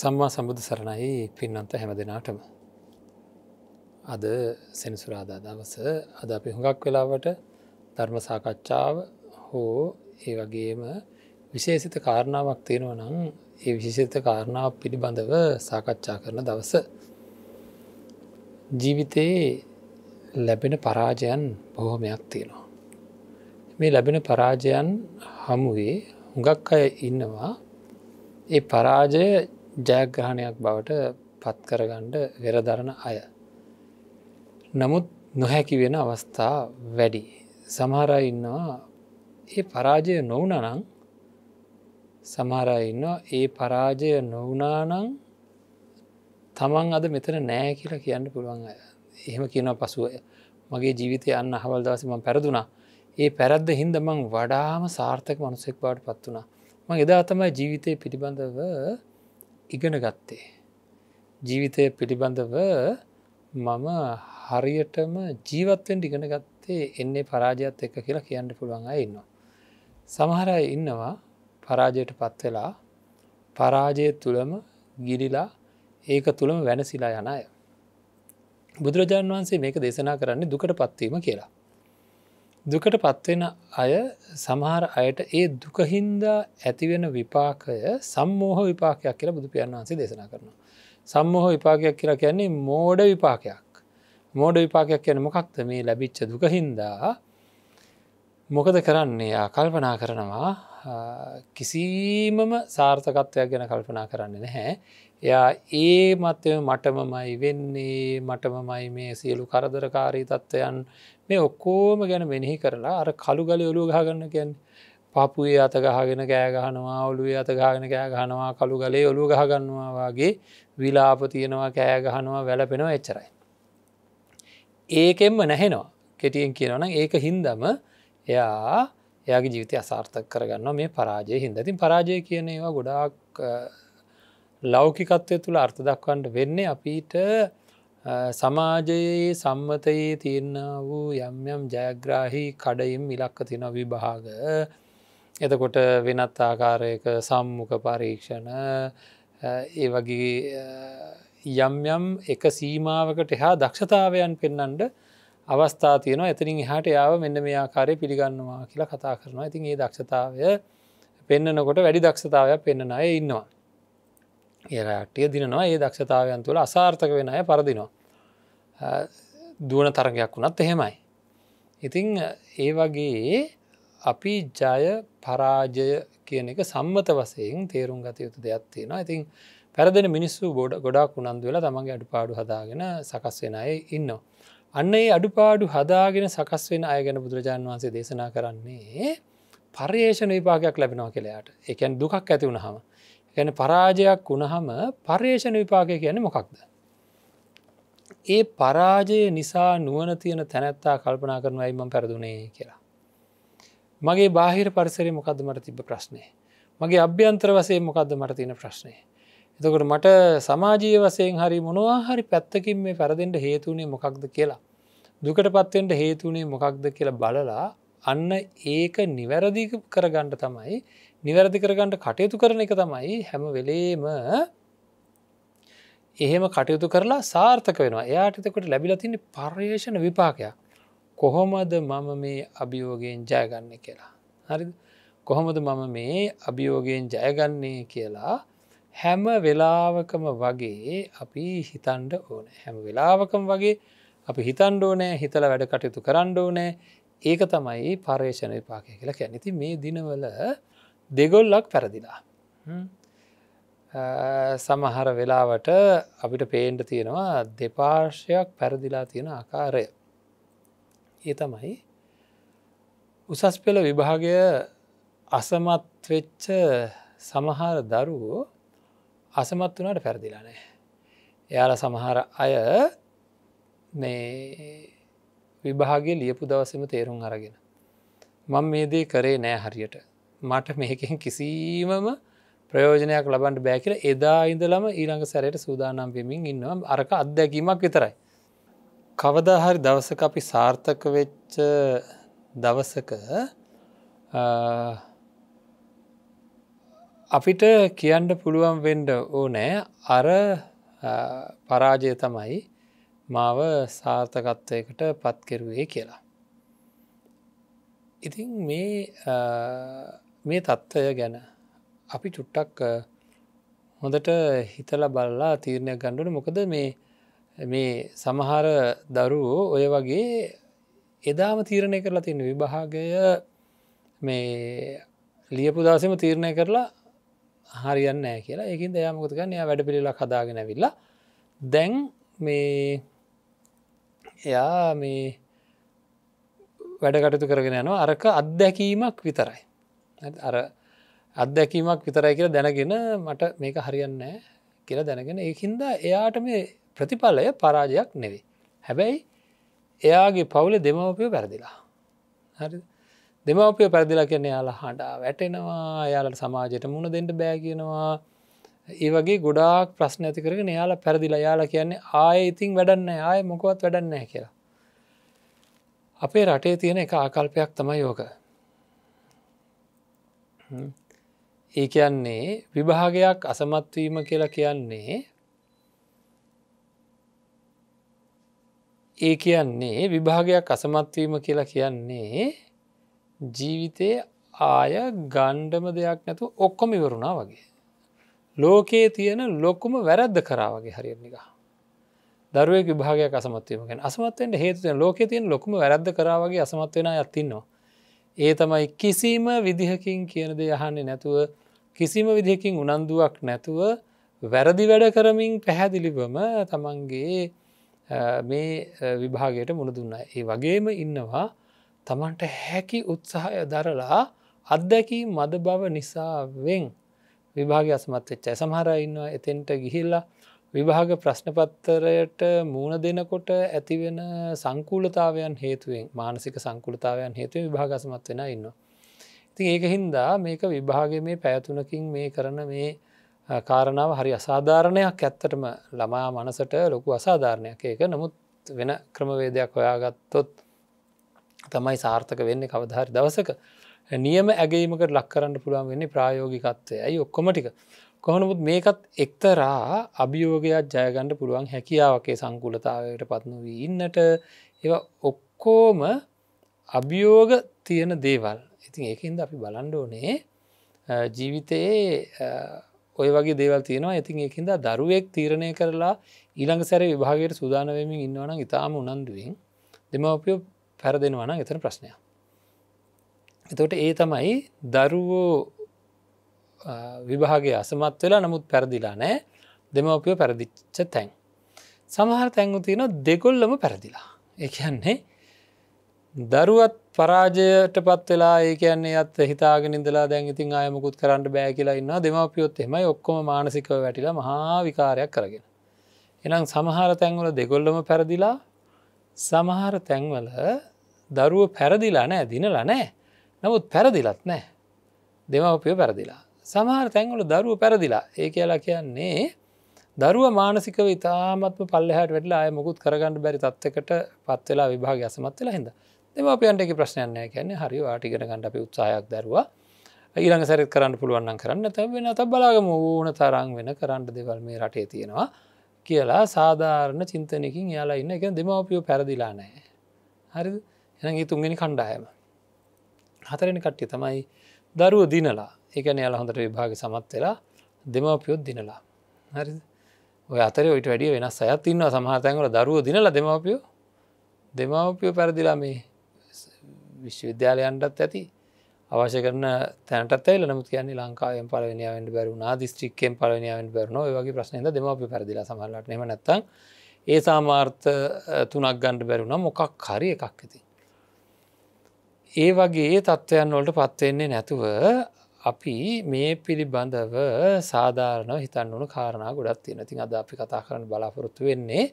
සම්මා සම්බුදු සරණයි පින්වන්ත හැම දෙනාටම. අද සෙනසුරාදා දවස අද අපි හුඟක් වෙලාවට ධර්ම සාකච්ඡාව හෝ ඒ වගේම විශේෂිත කාරණාවක් තියෙනව නම් ඒ විශේෂිත කාරණාව පිළිබඳව සාකච්ඡා කරන දවස. ජීවිතයේ ලැබෙන පරාජයන් බොහොමයක් තියෙනවා. මේ ලැබෙන පරාජයන් හමුවේ හුඟක් අය ඉන්නවා ඒ පරාජය ජයග්‍රහණයක් බවට පත්කරගණ්ඩ වෙරදරණ අය. නමුත් නොහැකි වෙන අවස්ථා වැඩි. සමහරයි ඉන්නවා ඒ පරාජය නොවනනං සමහරයින්නවා ඒ පරාජය නොවනානං තමන් අද මෙතන නෑ කියලා කියන්න පුළුවන් අය. එහෙම කියනවා පසුව මගේ ජීවිතය අන්න හවල් දවසම පැරදුනා. ඒ පැරද්ද හින්ද මං වඩාම සාර්ථක මනුසෙක් බාට පත් වුණා. මං එදා තමයි ජීවිතය පිළිබඳව ඉගෙන ගත්තේ. ජීවිතය පිළිබඳව මම හරියටම ජීවත්වෙන් ඉගෙන ගත්තේ එන්නේ පරාජයත් එක කියලා කියන්න පුළුවන් අය ඉන්නවා. සමහරයි ඉන්නවා පරාජයට පත්වෙලා පරාජය තුළම ගිලිලා ඒක තුළම වැනසිලා යන අය. බුදුරජාණන් වහන්සේ මේක දේශනා කරන්නේ දුකට පත්වීම කියලා. දුකට පත්වෙන අය සමහර අයට ඒ දුකහින්දා ඇතිවෙන විපාකය සම්මෝහ විපාකයක් කියලා බුදුපියන් වහන්සේ දේශනා කරනවා. සම්මෝහ විපාකයක් කියලා කියන්නේ මෝඩ විපාකයක්. මෝඩ විපාකයක් කියන මොකක්ද මේ ලැබිච්ච දුකහින්දා මොකද කරන්නේ කල්පනා කරනවා කිසිීමම සාර්ථකත්වයක් ගැන කල්පනා කරන්නේ නැහැ එයා ඒ මතය මටමමයි වෙන්නේ මටමමයි මේ සියලු කරදරකාරී තත්ත්වයන් මේ ඔක්කෝම ගැන මෙනෙහි කරලා අර කළුගල ඔලු ගාගන්න ගැන් පපුේ අතගහගෙන කෑගහනවා ඔලුේ අතගාගෙන කෑගහනවා කළු ගලේ ඔලු ගහගන්නවා වගේ විලාප තියෙනවා කෑගහනවා වැලපෙනවා එච්චරයි. ඒකෙන්ම නැහෙනවා කෙටියෙන් කියනවන ඒක හින්දම එයා එයාගේ ජීවිතය අසාර්ථක කරගන්න මේ පරාජය හින්දතින් පරාජය කියන ඒවා ගොඩාක් ලෞකිකත්වය තුළ අර්ථ දක්වන්ට වෙන්නේ අපිට සමාජයේ සම්මතයේ තියන්න වූ යම් යම් ජයග්‍රාහි කඩයිම් ඉලක්ක තින විභාග එතකොට වෙනත් ආකාරයක සම්මුඛ පරීක්ෂණ ඒ වගේ යම් යම් එක සීමාවකට එහා දක්ෂතාවයන් පෙන්නන්ඩ අවස්ථා තියන එතනින් හට යාව මෙන්න මේ ආකාරය පිළිගන්නවා කියලා කතා කරනවා ඉතින් ඒ දක්ෂතාවය පෙන්නනකොට වැඩි දක්ෂතාවයක් පෙන්නනය ඉන්නවා ඒරටිය දිනවා ඒ දක්ෂතාවයන් තුළ අසාර්ථක වෙන අය පරදිනවා දුවන තරගයක් වුණත් එහෙමයි ඉතිං ඒ වගේ අපි ජය පරාජය කියන එක සම්මත වසයෙන් තේරුම් ගත යුතු දෙයක් තියෙනවා ඉතින් පැරදෙන මිනිස්සු ගොඩ ගොඩක් උනන්දු වෙලා තමන්ගේ අඩුපාඩු හදාගෙන සකස් වෙන අය ඉන්නවා. අන්න ඒ අඩුපාඩු හදාගෙන සකස් වෙන අය ගැන බුදුරජාණන් වහන්සේ දේශනා කරන්නේ පර්යේෂණ විපාගයක් ලැබෙනවා කෙළයාට එකන් දුකක් ඇති වුණහම ගැන පරාජයක් වුණහම පර්යේෂණ විපාකය ගැන මොකක්ද. ඒ පරාජය නිසා නුවන තියෙන තැනැත්තා කල්පනා කරන අයිම පැරදුනේ කියලා. මගේ බාහිර පරිසරේ මොකද මට තිබ ප්‍රශ්නය. මගේ අභ්‍යන්ත්‍ර වසේ මොකද මට තියෙන ප්‍රශ්නය. එතකට මට සමාජීය වසයෙන් හරි මොනවා හරි පැත්තකින් මේ පැරදෙන්ට හේතුනේ මොකක්ද කියලා. දුකට පත්වෙන්ට හේතුනේ මොකක්ද කියලා බලලා අන්න ඒක නිවැරදි කරගණ්ඩ තමයි නිවැරදි කරගන්නට කටයුතු කරන එක තමයි හැම වෙලේම එහෙම කටයුතු කරලා සාර්ථක වෙනවා එයාටිතකොට ලැබිල තින පර්යේෂණ විපාකයක් කොහොමද මම මේ අභියෝගයෙන් ජයගන්න කියලා හරි කොහොමද මම මේ අභියෝගයෙන් ජයගන්නේ කියලා හැම වෙලාවකම වගේ අපි හිතන්ඩ ඕන හැම වෙලාවකම වගේ අපි හිතන්ඩෝනෑ හිතල වැඩ කටයුතු කරන්න ඕනෑ ඒක තමයි පර්ේෂණ විපාකය කියලා කැනති මේ දිනවල දෙගොල්ලක් පැරදිලා සමහර වෙලාවට අපිට පේන්ට තියෙනවා දෙපාර්ශයක් පැරදිලා තියෙන ආකාරය ඒ තමයි උසස් පෙළ විභාගය අසමත් වෙච්ච සමහර දරුවෝ අසමත් වනට පැරදිලා නෑ එයාල සමහර අය මේ විභාගේ ලියපු දවසම තේරුම් අරගෙන මං මේදේ කරේ නෑ හරියට මට මේකෙන් කිසිීමම ප්‍රයෝජනයක් ලබන්ට බෑකිල එදා ඉඳලම ඊළඟ සැරයට සූදානම් වෙමින් ඉන්නවා අරක අත්දැකීමක් විතරයි. කවදාහරි දවසක අපි සාර්ථක වෙච්ච දවසක අපිට කියන්න පුළුවන් වෙන්ඩ ඕනෑ අර පරාජය තමයි මාව සාර්ථකත්වයකට පත්කෙරුවේ කියලා. ඉතින් මේ මේ තත්ත්වය ගැන අපි චුට්ටක් හොඳට හිතල බල්ලා තීරණය ගණ්ඩුන මොකද මේ මේ සමහර දරුවෝ ඔය වගේ එදාම තීරණය කරලා තියෙන විභාගය මේ ලියපු දසම තීරණය කරලා හරියන්න කියලා එකින් දයාමකතුගන්න එයා වැඩ පිළිලා කදාගෙන විල්ලා දැන් මේ එයා මේ වැඩ කටතු කරගෙන යනවා අරක අත්දැකීමක් විතරයි අර අත්දැකීමක් විතරයි කියලා දැනගෙන මට මේක හරියන්න කියලා දැනගෙන ඒහින්ද එයාට මේ ප්‍රතිඵලය පරාජයක් නෙවේ. හැබැයි එයාගේ පවුල දෙමවපිය පැරදිලා. හරි දෙමවපිය පැරදිලා කියන්නේ යාලා හඬා වැටෙනවා යාලට සමාජයට මුණ දෙන්නට බෑ කියනවා ඒ වගේ ගොඩාක් ප්‍රශ්න ඇති කරගෙන යාලා පැරදිලා යාලා කියන්නේ ආය ඉතින් වැඩන්න ආය මොකවත් වැඩන්න කියලා. අපේ රටේ තියෙන එක ආකල්පයක් තමයි යෝක ඒ කියන්නේ විභාගයක් අසමත්වීම කියලා කියන්නේ ඒ කියන්නේ විභාගයක් අසමත්වීම කියලා කියන්නේ ජීවිතය ආය ගණ්ඩම දෙයක් නැතු ඔක්කොම ඉවරුණා වගේ. ලෝකයේ තියෙන ලොක්කුම වැරද්ද කරා වගේ හරිනික. දරුවෙක් විභාගයක් අසමත්වීමෙන් අසමත්වෙන්ට හේතුවය ලෝක තියන ලොකුම වැරද්ද කරාවගේ අසමත්වෙන අත්තින්නවා. ඒ තමයි කිසිම විදිහකින් කියනද යහන්නේ නැතුව කිසිම විදිහකින් උනන්දුවක් නැතුව වැරදි වැඩ කරමින් පැහැදිලිවම තමන්ගේ මේ විභාගයට මුණදුන්න. ඒ වගේම ඉන්නවා තමන්ට හැකි උත්සාහය දරලා අත්දැකී මද බව නිසාවෙන් විභාග අස්මත් එච්චයි සමහර ඉන්නවා එතෙන්ට ගිහිල්ලා විභාග ප්‍රශ්නපත්තරයට මූුණ දෙනකොට ඇතිවෙන සංකූලතාවයන් හේතුවෙන් මානසික සංකූලතාවයන් හේතුව විභාගසමත් වෙන ඉන්න. ඉතින් ඒක හින්දා මේක විභාග මේ පැතුනකින් මේ කරන මේ කාරණාව හරි අසාධාරණයක් ඇත්තටම ළමා මනසට ලොකු අසාධාරණයක් ඒක නමුත් වෙන ක්‍රමවේදයක් හොයාගත්තොත් තමයි සාර්ථක වෙන්නේ කවධාරි දවසක නියම ඇගේීමකට ලක් කරන්න පුළුවන් වෙන්නේ ප්‍රායෝගිකත්වය ඇයි ඔක්කොමටික කොහොනමුත් මේකත් එක්තරා අභියෝගයක් ජයගණඩ පුළුවන් හැකියාවකේ සංකුලතාවයට පත්න වී ඉන්නට ඒ ඔක්කෝම අභියෝග තියෙන දේවල් ඉතින් ඒකන්ද අපි බලන්ඩෝනේ ජීවිතයේ ඔය වගේ දේවල් තියෙනවා ඉතින් ඒකින්ද දරුවෙක් තීරණය කරලා ඊළඟ සැර විභාගයට සූදානවමින් ඉන්නවන ඉතාම උනන්දුවෙන් දෙමවපියෝ පැරදෙනවන එතන ප්‍රශ්නය එතට ඒ තමයි දරුවෝ විභාගේ අසමත් වෙලා නමුත් පැරදිලා නෑ දෙමවපිය පැරදිච්ච තැන්. සමහර තැංගුතියන දෙකොල්ලම පැරදිලා. එකන්නේ දරුවත් පරාජයට පත් වෙලා ඒකන්නේ අත් හිතාගෙනනිදලා දැන් ඉතින් අයමකුත් කරන්න බෑ කියලා ඉන්න දෙමපියොත් එමයි ඔක්කොම මානසිකව වැටිලා මහා විකාරයක් කරගෙන. එනම් සමහර තැන්වල දෙගොල්ලම පැරදිලා සමහර තැන්වල දරුව පැරදිලා නෑ දිනලා නෑ නමුත් පැරදිලත් නෑ දෙමවපිය පැරදිලා සමහර තැන්වල දරුව පැරදිලා ඒ කියලා කියන්නේ දරුව මානසිකව ඉතාමත්ම පල්ලෙහට වෙටලා අය මුකුත් කරගන්න බැරි තත්වකට පත්වෙලා විභාග අසමත් වෙලා හිද දෙම අපියන්ටකි ප්‍රශ්නයන්නය කියන්නේ හරි ආටිගෙන ගණඩ අපි උත්සායක් දරවා ඊළඟ සැරිත් කරන්න පුළුවන්න කරන්න තැ වෙන අත බලාගම ඕන තරං වෙන කරන්න දෙවල් මේ රටේ තියෙනවා කියලා සාධාරණ චින්තනකින් යාලා ඉන්න එක දෙමවපියෝ පැරදිලා නෑ හරි එනගේ තුන්ගෙන කණ්ඩායම හතරෙන කට්ටි තමයි දරුව දිනලා එකන යාල හොඳට විභාග සමත් වෙලා දෙමවපියොත් දිනලා හරි ඔය අතර ඔයිට වැඩිය වෙනස් අයත් ඉන්න සමහතැන්වල දරුව දිනල දෙමවපියෝ දෙමවපියෝ පැරදිලා මේ විශ්වවිද්‍යාලයන්ටත් ඇති අවශ්‍ය කරන තැනටත් ඇල නමුත් කියන්නේ ලංකාවෙන් පලවෙනිාවෙන් බැරුණා දිස්ත්‍රික්කෙන් පලවෙනිාවෙන් බැරුණෝ වගේ ප්‍රශ්නද දෙමපි පැරදිලා සමහලට නෙම නැත්තන් ඒ සාමාර්ථ තුනක් ගණ්ඩ බැරුණ මොකක් හරි එකක් ඇති. ඒ වගේ තත්ත්වයන් වලට පත්වෙන්නේ නැතුව අපි මේ පිළිබඳව සාධාරණව හිතන්න වුණු කාරණා ගොඩත් තියෙන තින් අද අපි කතා කරන බලාපොරොත්තු වෙන්නේ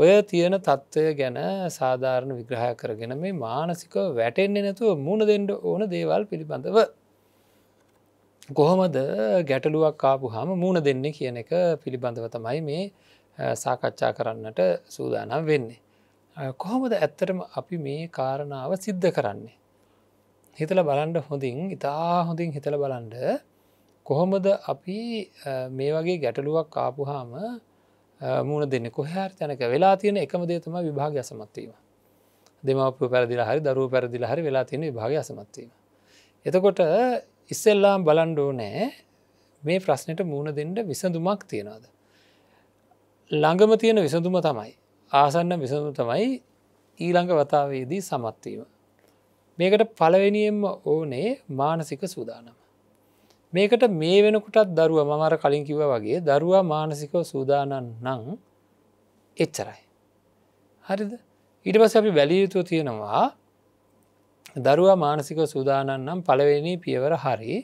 ඔය තියෙන තත්ත්වය ගැන සාධාරණ විග්‍රහය කරගෙන මේ මානසික වැටෙන්නේ නැතුව මුණ දෙෙන්ඩ ඕන දේවල් පිළිබඳව කොහොමද ගැටලුවක් ආපු හම මුණ දෙන්නේ කියන එක පිළිබඳව තමයි මේ සාකච්ඡා කරන්නට සූදානම් වෙන්නේ. කොහොමද ඇත්තටම අපි මේ කාරණාව සිද්ධ කරන්නේ. හිතල බලන්ඩ හොඳින් ඉතා හොඳින් හිතල බලන්ඩ කොහොමද අපි මේ වගේ ගැටලුවක් ආපුහාම මුණ දෙන්න කොහැර තැනක වෙලා තියෙන එකම දේතම විභාග අසමත්වීම දෙමපපු පැරදිල හරි දරු පැරදිල හරි වෙලා තියෙන විභාග අසමත්වීම එතකොට ඉස්සෙල්ලාම් බලන්ඩෝ නෑ මේ ප්‍රශ්නයට මූුණ දෙන්නට විසඳුමක් තියෙනවාද. ළඟම තියෙන විසඳුම තමයි ආසන්න විසඳු තමයි ඊළඟ වතාවේදී සමත්වීම මේකට පලවෙනියෙන්ම ඕනේ මානසික සූදානම. මේකට මේ වෙනකුටත් දරුව මමර කලින් කිව වගේ දරුවා මානසිකව සූදානන් නං එච්චරයි. හරිද ඉට පස අපි වැලියයුතු තියෙනවා දරුවා මානසික සූදානන් නම් පළවෙනි පියවර හරි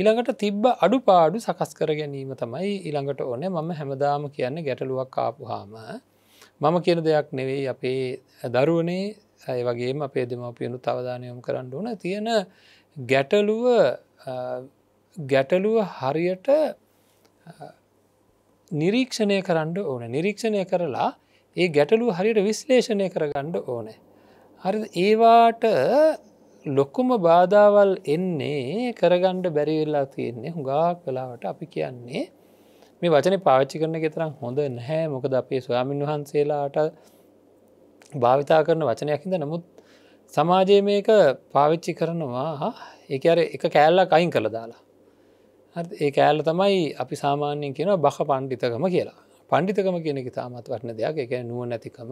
ඉළඟට තිබ්බ අඩු පාඩු සකස් කර ගැනීම තමයි ඉළඟට ඕනේ මම හැමදාම කියන්න ගැටලුවක් කාපුහාම මම කියන දෙයක් නෙවෙයි අපේ දරුවනේ ඇයි වගේම අපේ දෙමපියනු තවධානයොම් කරන්න ඕන තියෙන ගැටලුව ගැටලුව හරියට නිරීක්ෂණය කරන්න ඕන නිරීක්ෂණය කරලා ඒ ගැටලු හරියට විශ්ලේෂණය කරගණ්ඩ ඕනෑ. හරි ඒවාට ලොක්කුම බාධාවල් එන්නේ කරගණ්ඩ බැරිවෙල්ලා තියෙන්නේ හුඟක් වෙලාවට අපි කියන්නේ මේ වචන පාච්චි කරන ගෙතරම් හොඳ නැහැ මොකද අපේ ස්වාමින් වහන්සේලාට භාවිතා කරන වචනයක් හිද නමුත් සමාජය මේක පාවිච්චි කරනවා හා ඒක අර එක කෑල්ලක් අයින් කළ දාලා ඒ කෑල්ල තමයි අපි සාමාන්‍යයෙන් කියන බහ පණ්ඩිතකම කියලා පණ්ඩිතකම කියනෙක තාමත් වටන දෙයක් එක නුව නැතිකම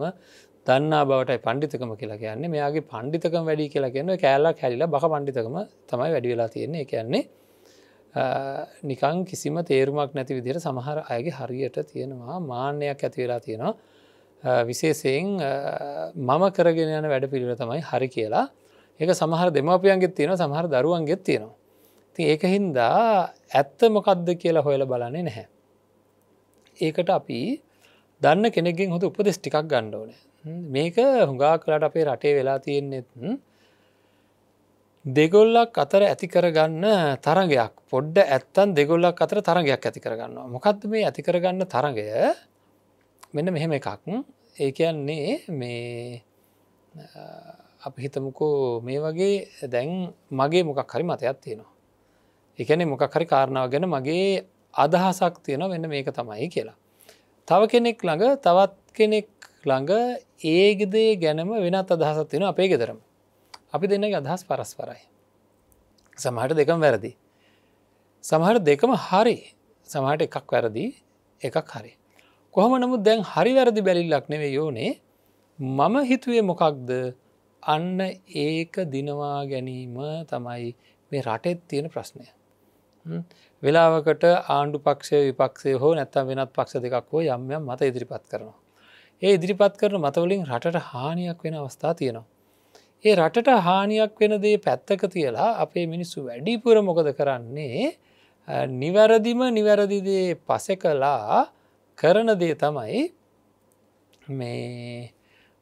දන්නා බවටයි පණ්ඩිතකම කියලා කියන්නේ මෙයාගේ පණ්ඩිතකම වැඩි කියලා කියන්න කෑල්ලා හැලිලා බහ පණ්ඩිතකම තමයි වැඩි වෙලා තියෙන්නේ කියන්නේ නිකං කිසිම තේරුමක් නැති විදිර සමහර අයගේ හරියට තියෙනවා මාන්‍යයක් ඇතිවෙලා තියෙනවා විශේෂයෙන් මම කරගෙන යන වැඩ පිළිව තමයි හරි කියලා ඒක සමහර දෙමාපියන්ගෙත් තියෙන සමහර දරුවන්ගෙත් තියෙනවා. ති ඒක හින්දා ඇත්ත මොකක්ද කියලා හොයල බලන්නේ නැහැ. ඒකට අපි දන්න කෙනෙගෙන් හොඳ උපදෙස් ටිකක් ගණ්ඩෝන මේක හුඟා කලාට අපේ රටේ වෙලා තියෙන්නෙත් දෙගොල්ලක් අතර ඇති කරගන්න තරගයක් පොඩ්ඩ ඇත්තන් දෙගොල්ලක් අතර තරගයක් ඇති කරගන්නවා මොකක්ද මේ ඇති කරගන්න තරගය මෙන්න මෙහෙම එකක් ඒ කියන්නේ මේ අප හිතමුකෝ මේ වගේ දැන් මගේ මොකක් හරි මතයක් තියෙනවා. එකන මොකක් හරි කාරණාව ගැන මගේ අදහසක් තියෙන වෙන්න මේක තමයි කියලා. තව කෙනෙක් ළඟ තවත් කෙනෙක් ළඟ ඒගදේ ගැනම වෙනත් අදහසත් වෙන අපේ ගෙදරම. අපි දෙන්නගේ අදහස් පරස්පරයි. සමහට දෙකම වැරදි. සමහට දෙකම හරි සමහට එකක් වැරදි එකක් හරි. කොහොම නමුත් දැන් හරි වැරදි බැලිල්ලක් නෙවේ යෝනේ මම හිතුවේ මොකක්ද අන්න ඒක දිනවා ගැනීම තමයි මේ රටෙත් තියෙන ප්‍රශ්නය. වෙලාවකට ආණ්ඩු පක්ෂය විපක්ෂය හෝ නැත්තම් වෙනත් පක්ෂ දෙකක් හෝ යම්යම් මත ඉදිරිපත් කරනවා. ඒ ඉදිරිපත් කරන මතවලින් රටට හානියක් වෙන අවස්ථා තියෙනවා. ඒ රටට හානියක් වෙන දේ පැත්තක තියලා අපේ මිනිස්සු වැඩිපුර මොකද කරන්නේ නිවැරදිම නිවැරදිදේ පසෙ කලා කරන දේ තමයි මේ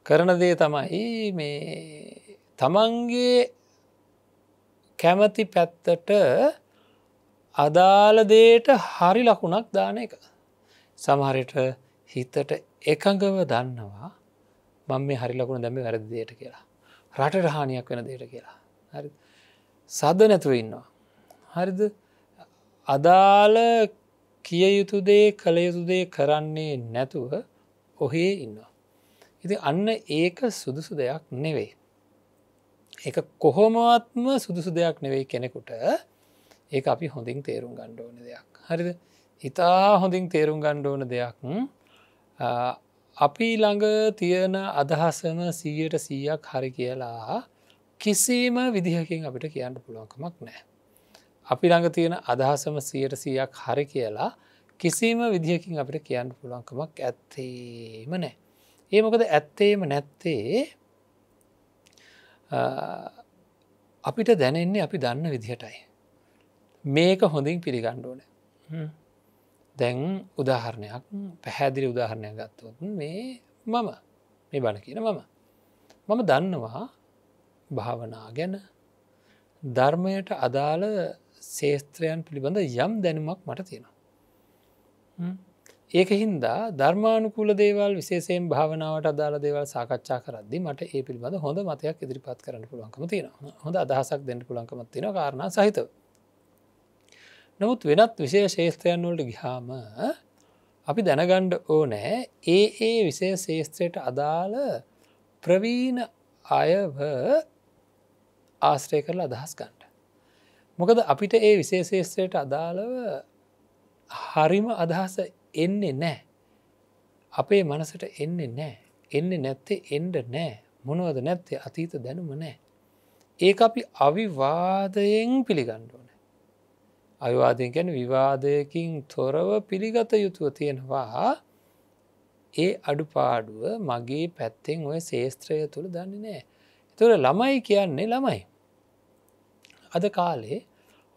කරන දේ තමයි මේ තමන්ගේ කැමති පැත්තට අදාළ දේට හරි ලකුණක් දාන එක. සමහරට හිතට එකඟව දන්නවා මං මේ හරි ලකුණ දැම වැරදි දේට කියලා. රට රහානියක් වෙන දේට කියලා. හරි සද නැතුව ඉන්නවා. හරිද අදාළ කිය යුතු දේ කළ යුතු දේ කරන්නේ නැතුව ඔහේ ඉන්නවා. ඉති අන්න ඒක සුදුසු දෙයක් නෙවෙයි. ඒ කොහොමවත්ම සුදුසු දෙයක් නෙවෙයි කෙනෙකුට ඒ අපි හොඳින් තේරුම් ගණ්ඩ ඕන දෙයක්. හරිද ඉතා හොඳින් තේරුම් ගණ්ඩ ඕන දෙයක් අපි ළඟ තියෙන අදහසම සීයට සීයක් හරි කියලා කිසිම විදිහකින් අපිට කියන්න පුළුවන්කමක් නෑ. අපි ළඟ තියෙන අදහසම සියයට සීයක් හරි කියලා කිසිම විදිහකින් අපිට කියන්න පුළුවන්කමක් ඇත්තේම නෑ. ඒ මොකද ඇත්තේම නැත්තේ අපිට දැනෙන්නේ අපි දන්න විදිහටයි. මේක හොඳින් පිළිගණ්ඩෝන. දැන් උදාහරණයක් පැහැදිලි උදාහරණයක් ගත්තොත් මේ මම මේ බණ කියන මම. මම දන්නවා භාවනා ගැන ධර්මයට අදාළ ශේත්‍රයන් පිළිබඳ යම් දැනුමක් මට තියෙනවා. ඒක හින්දා ධර්මානුකූල දේවල් විශේෂයෙන් භාවනාවට අදාළ දේවල් සාකච්ඡා කරදදි මට ඒ පිළිබඳ හොඳ මතයක් ඉදිරිපත් කරන්න පුළුවන්කම තියෙන හොඳ අදහසක් දෙන්න පුළන්කමත් තියෙන කාරණ සහිත. නමුත් වෙනත් විශේෂ ශේත්‍රයන් වලට ගිහාම අපි දැනගණ්ඩ ඕනෑ ඒ ඒ විසය ශේස්ත්‍රයට අදාළ ප්‍රවීණ අයව ආශ්‍රය කරලා අදහස්ගන්න. මොකද අපිට ඒ විශේෂේෂයට අදාළව හරිම අදහස එන්නේ නෑ. අපේ මනසට එන්නේ නෑ. එන්නේ නැත්තේ එන්ඩ නෑ මොනුවද නැත්තේ අතීත දැනුම නෑ. ඒක අපි අවිවාදයෙන් පිළිගණ්ඩෝන. අවිවාදයෙන් ගැන විවාදයකින් තොරව පිළිගත යුතුව තියෙනවා ඒ අඩුපාඩුව මගේ පැත්තෙන් ඔය ශේත්‍රය තුළ දන්නේ නෑ. තුර ළමයි කියන්නේ ළමයි. අද කාලේ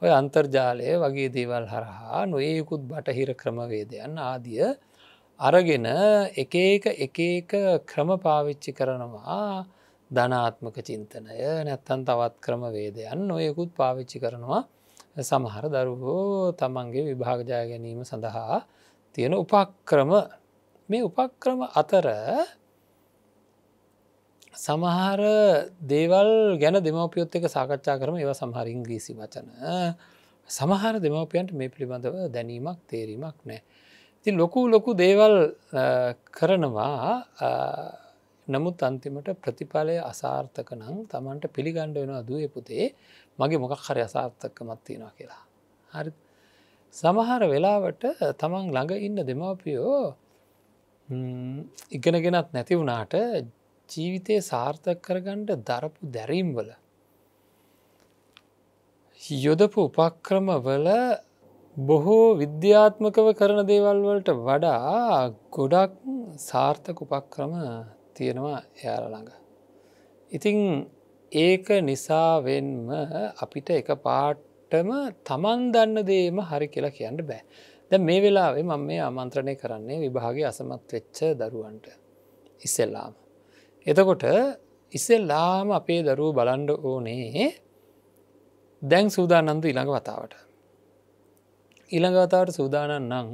ඔය අන්තර්ජාලය වගේ දේවල් හරහා නොයකුත් බටහිර ක්‍රමවේදයන් ආදිය අරගෙන එකඒක එකඒක ක්‍රම පාවිච්චි කරනවා ධනාත්මක චින්තනය නැත්තන් තවත් ක්‍රමවේදයන් නොයකුත් පාවිච්චි කරනවා සමහර දරුහෝ තමන්ගේ විභාගජය ගැනීම සඳහා තියෙන උපක්‍රම මේ උපක්‍රම අතර සමහර දේවල් ගැන දෙමවපියොත් එක සාකච්ඡා කරම ඒව සමහර ඉංග්‍රීසි වචන සමහර දෙමවපියන්ට මේ පිළිබඳව දැනීමක් තේරීමක් නෑ. ති ලොකු ලොකු දේවල් කරනවා නමුත් අන්තිමට ප්‍රතිඵලය අසාර්ථක නම් තමන්ට පිළිගණ්ඩ වෙනවා දුව පුතේ මගේ මොකක් හරි අසාර්ථක මත්තියෙනවා කියලා. හරි සමහර වෙලාවට තමන් ළඟ ඉන්න දෙමාපියෝ ඉගෙනගෙනත් නැති වුණාට ජීවිතය සාර්ථක කරගණ්ඩ දරපු දැරීම්වල. යොදපු උපක්‍රමවල බොහෝ විද්‍යාත්මකව කරන දේවල් වලට වඩා ගොඩක් සාර්ථක උපක්‍රම තියෙනවා එයාලළඟ. ඉතිං ඒක නිසාවෙන්ම අපිට එක පාට්ටම තමන් දන්න දේම හරි කියලා කියන්න බෑ. ද මේ වෙලාවේ මම මේ ආමන්ත්‍රණය කරන්නේ විභාගේ අසමත් වෙච්ච දරුවන්ට ඉස්සෙල්ලාම. එතකොට ඉස්සෙල්ලාම අපේ දරුව බලන්ඩ ඕනේ දැන් සූදානන්ද ඉළඟ වතාවට. ඉළඟවතාවට සූදානන් නං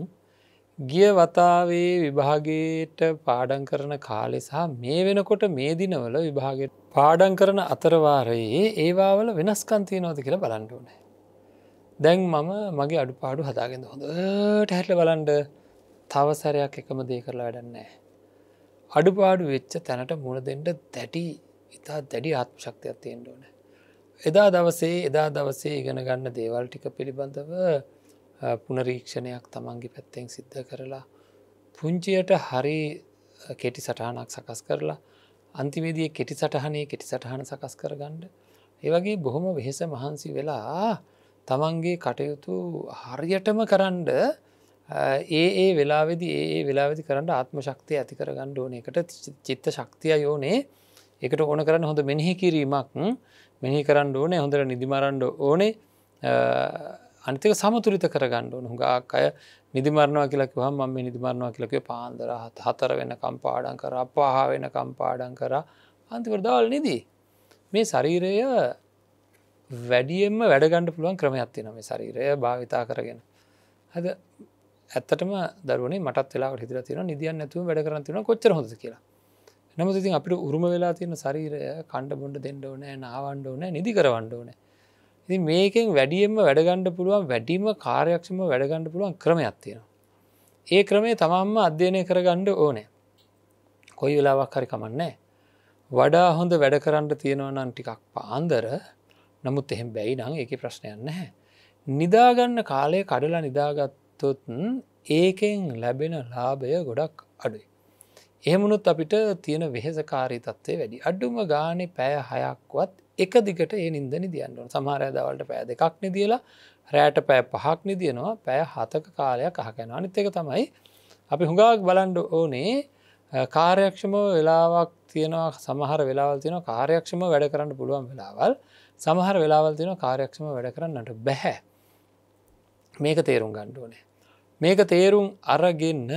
ගිය වතාවේ විභාගයට පාඩන් කරන කාලෙ සහ මේ වෙනකොට මේ දිනවල විභාගයට පාඩන් කරන අතරවාරයේ ඒවාවල වෙනස්කන්තිය නොද කියලා බලන්ඩුවනේ. දැන් මම මගේ අඩු පාඩු හදාගෙන හොඳට හැටල බලන්ඩ තවසරයක් එකම දේ කරලා වැඩන්නේ. අඩුපාඩු වෙච්ච තැනට මුණ දෙෙන්ට දැටි ඉතා දැඩි ආත්ම ශක්තියක් තියෙන්ට ඕන. එදා දවසේ එදා දවසේ ඉගෙන ගන්න දේවල් ටික පිළිබඳව පුනරීක්ෂණයක් තමන්ගේ පැත්තෙන් සිද්ධ කරලා පුංචියට හරි කෙටි සටහනක් සකස් කරලා අන්තිවේදිය කෙටි සටහනේ කෙටි සටහන සකස් කරගණ්ඩ ඒවගේ බොහොම වෙහෙස මහන්සි වෙලා තමන්ගේ කටයුතු හරියටම කරන්ඩ ඒ ඒ වෙලාවෙදි ඒ වෙලාවෙදි කරන්න ආත්ම ශක්තිය ඇති කරගන්න ඕන එකට චිත්ත ශක්තිය යෝනේ එකට ඕන කරන්න හොඳ මෙිහි කිරීමක් මෙහි කරන්න ඕනේ හොඳර නිදිමරන්ඩ ඕනේ අනිතික සමතුරිත කරගන්න ඕන හුඟක් අය නිදිමරණවා කියලක හම ම නිදිමරණවා කියලක පාන්දර හතර වෙන කම්පාඩන් කර අපහා වෙන කම්පාඩන් කර අන්තිවරදවල් නිදී මේ ශරීරය වැඩියෙන්ම වැඩගණඩ පුළුවන් ක්‍රමයක්ත්ති නම ශරීරය භාවිතා කරගෙන. ඇද ඇත්තටම දරුවනේ මටත් වෙලා හිතර තින නිදියන් නැතුව වැඩ කරතින කොච්චර හොද කියලා නමුත් ඉතින් අපිට උරුම වෙලා තියෙන ශරීරය කණ්ඩ බොඩ දෙන්නඩෝනෑ නාවන්ඩෝනෑ නිදි කරවන්ඩෝනෑ ඉති මේකෙන් වැඩියෙන්ම වැඩගණ්ඩ පුළුවන් වැඩිම කාර්යක්ෂම වැඩගණ්ඩ පුළුවන් ක්‍රමයක් තියෙනවා ඒ ක්‍රමේ තමාම අධ්‍යයනය කරගණ්ඩ ඕනෑ කොයි වෙලාවක් හරි කමන්නේ වඩා හොඳ වැඩ කරන්න තියෙනවනම් ටිකක් පාන්දර නමුත් එහෙම බැයි නං එක ප්‍රශ්නයන්න හැ නිදාගන්න කාලය කඩලා නිදාගත් ගත්තොත් ඒකෙන් ලැබෙන ලාභය ගොඩක් අඩුයි. එහමුණුත් අපිට තියෙන වෙහෙසකාරී තත්වේ වැඩි අඩුම ගානි පෑ හයක්වත් එක දිගට ඒ නින්දනි දියන්නුවන් සමහරඇදවලට පෑ දෙකක් නිදියලා රෑට පෑ පහක් නිදියනවා පෑ හතක කාලයක් අහකැන අනිත්තක තමයි අපි හුඟක් බලන්ඩ ඕනේ කාර්යක්ෂම වෙලාවක් තියෙනවා සමහර වෙලාවල් තියෙන කාර්යක්ෂම වැඩ කරන්න පුළුවන් වෙලාවල් සමහර වෙලාවල් තියෙන කාර්යක්ෂම වැඩ කරන්නට බැහැ මේක තේරුම් ගණ්ඩුවනේ මේක තේරුම් අරගන්න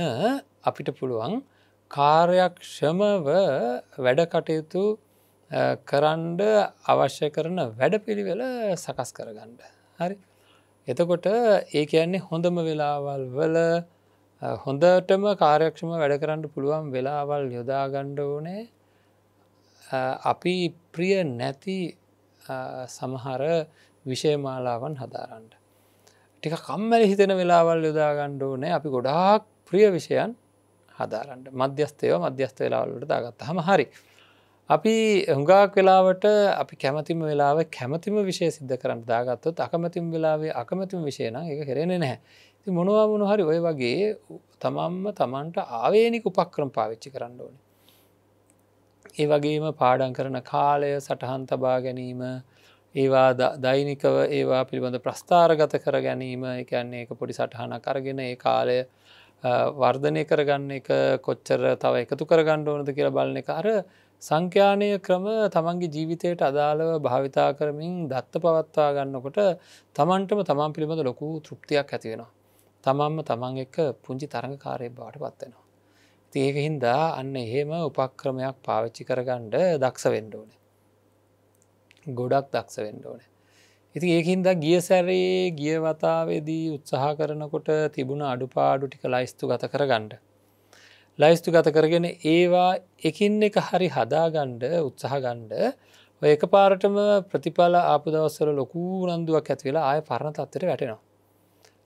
අපිට පුළුවන් කාර්යක්ෂමව වැඩකටයුතු කරන්ඩ අවශ්‍ය කරන වැඩපිළිවෙල සකස් කරගන්න. හරි එතකොට ඒ කියන්නේ හොඳම වෙලාවල් වල හොඳටම කාර්යක්ෂම වැඩ කරන්න පුළුවන් වෙලාවල් යොදාගණ්ඩ ඕනේ අපි ප්‍රිය නැති සමහර විෂයමාලාවන් හදාරන්ට. ටික කම්මැල හිතෙන වෙලාවල් යොදාගණ්ඩ ඕනෑ අපි ගොඩාක් ප්‍රිය විෂයන් හදාරන්ට මධ්‍යස්තයව මධ්‍යස්ත වෙලාවල්ලට දාගත්තහම හරි. අපි හුඟාක් වෙලාවට අපි කැමතිම වෙලාව කැමතිම විශේ සිද්ධ කරන්න දාගත්තොත් අකමැතිම වෙලාවේ අකමැතිම විශේන එක කරෙන නැහැ. ති මොනවාමුණු හරි ඔය වගේ තමන්ම තමන්ට ආවේනික උපක්‍රම පාවිච්චි කරන්න ඕනේ. ඒ වගේම පාඩන් කරන කාලය සටහන් තබා ගැනීම ඒවා දෛනිකව ඒවා පිළිබඳ ප්‍රස්ථාරගත කර ගැනීම එකන්නේ එක පොඩි සටහන කරගෙන ඒ කාලය වර්ධනය කරගන්න එක කොච්චර තව එකතු කරගණ්ඩ ඕනද කියලා බලන එක අර සංඛ්‍යානය ක්‍රම තමන්ගේ ජීවිතයට අදාළව භාවිතා කරමින් දත්ත පවත්වා ගන්නකොට තමන්ටම තමන් පිළිබඳ ලොකු තෘප්තියක් ඇතිවෙනවා. තමන්ම තමන් එක පුංචි තරඟ කාරය බාට පත්වෙනවා. ඒක හින්දා අන්න එහෙම උපක්‍රමයක් පාවිච්චි කරගණ්ඩ දක්ෂ වෙන්ඩෝන. ගොඩක් දක්ෂ වෙන්න ඕන. ඉති ඒහින්ද ගිය සැරේ ගිය වතාවේදී උත්සාහ කරනකොට තිබුණ අඩුපාඩු ටික ලයිස්තු ගත කර ගණ්ඩ. ලයිස්තු ගත කරගෙන ඒවා එකින් එක හරි හදාගණ්ඩ උත්සාහ ගණ්ඩ ඒක පාරටම ප්‍රතිඵල ආපු දවස්සල ලොකු නන්දුවක් ඇත්වෙලා ආය පරණ තත්තර වැටෙනවා.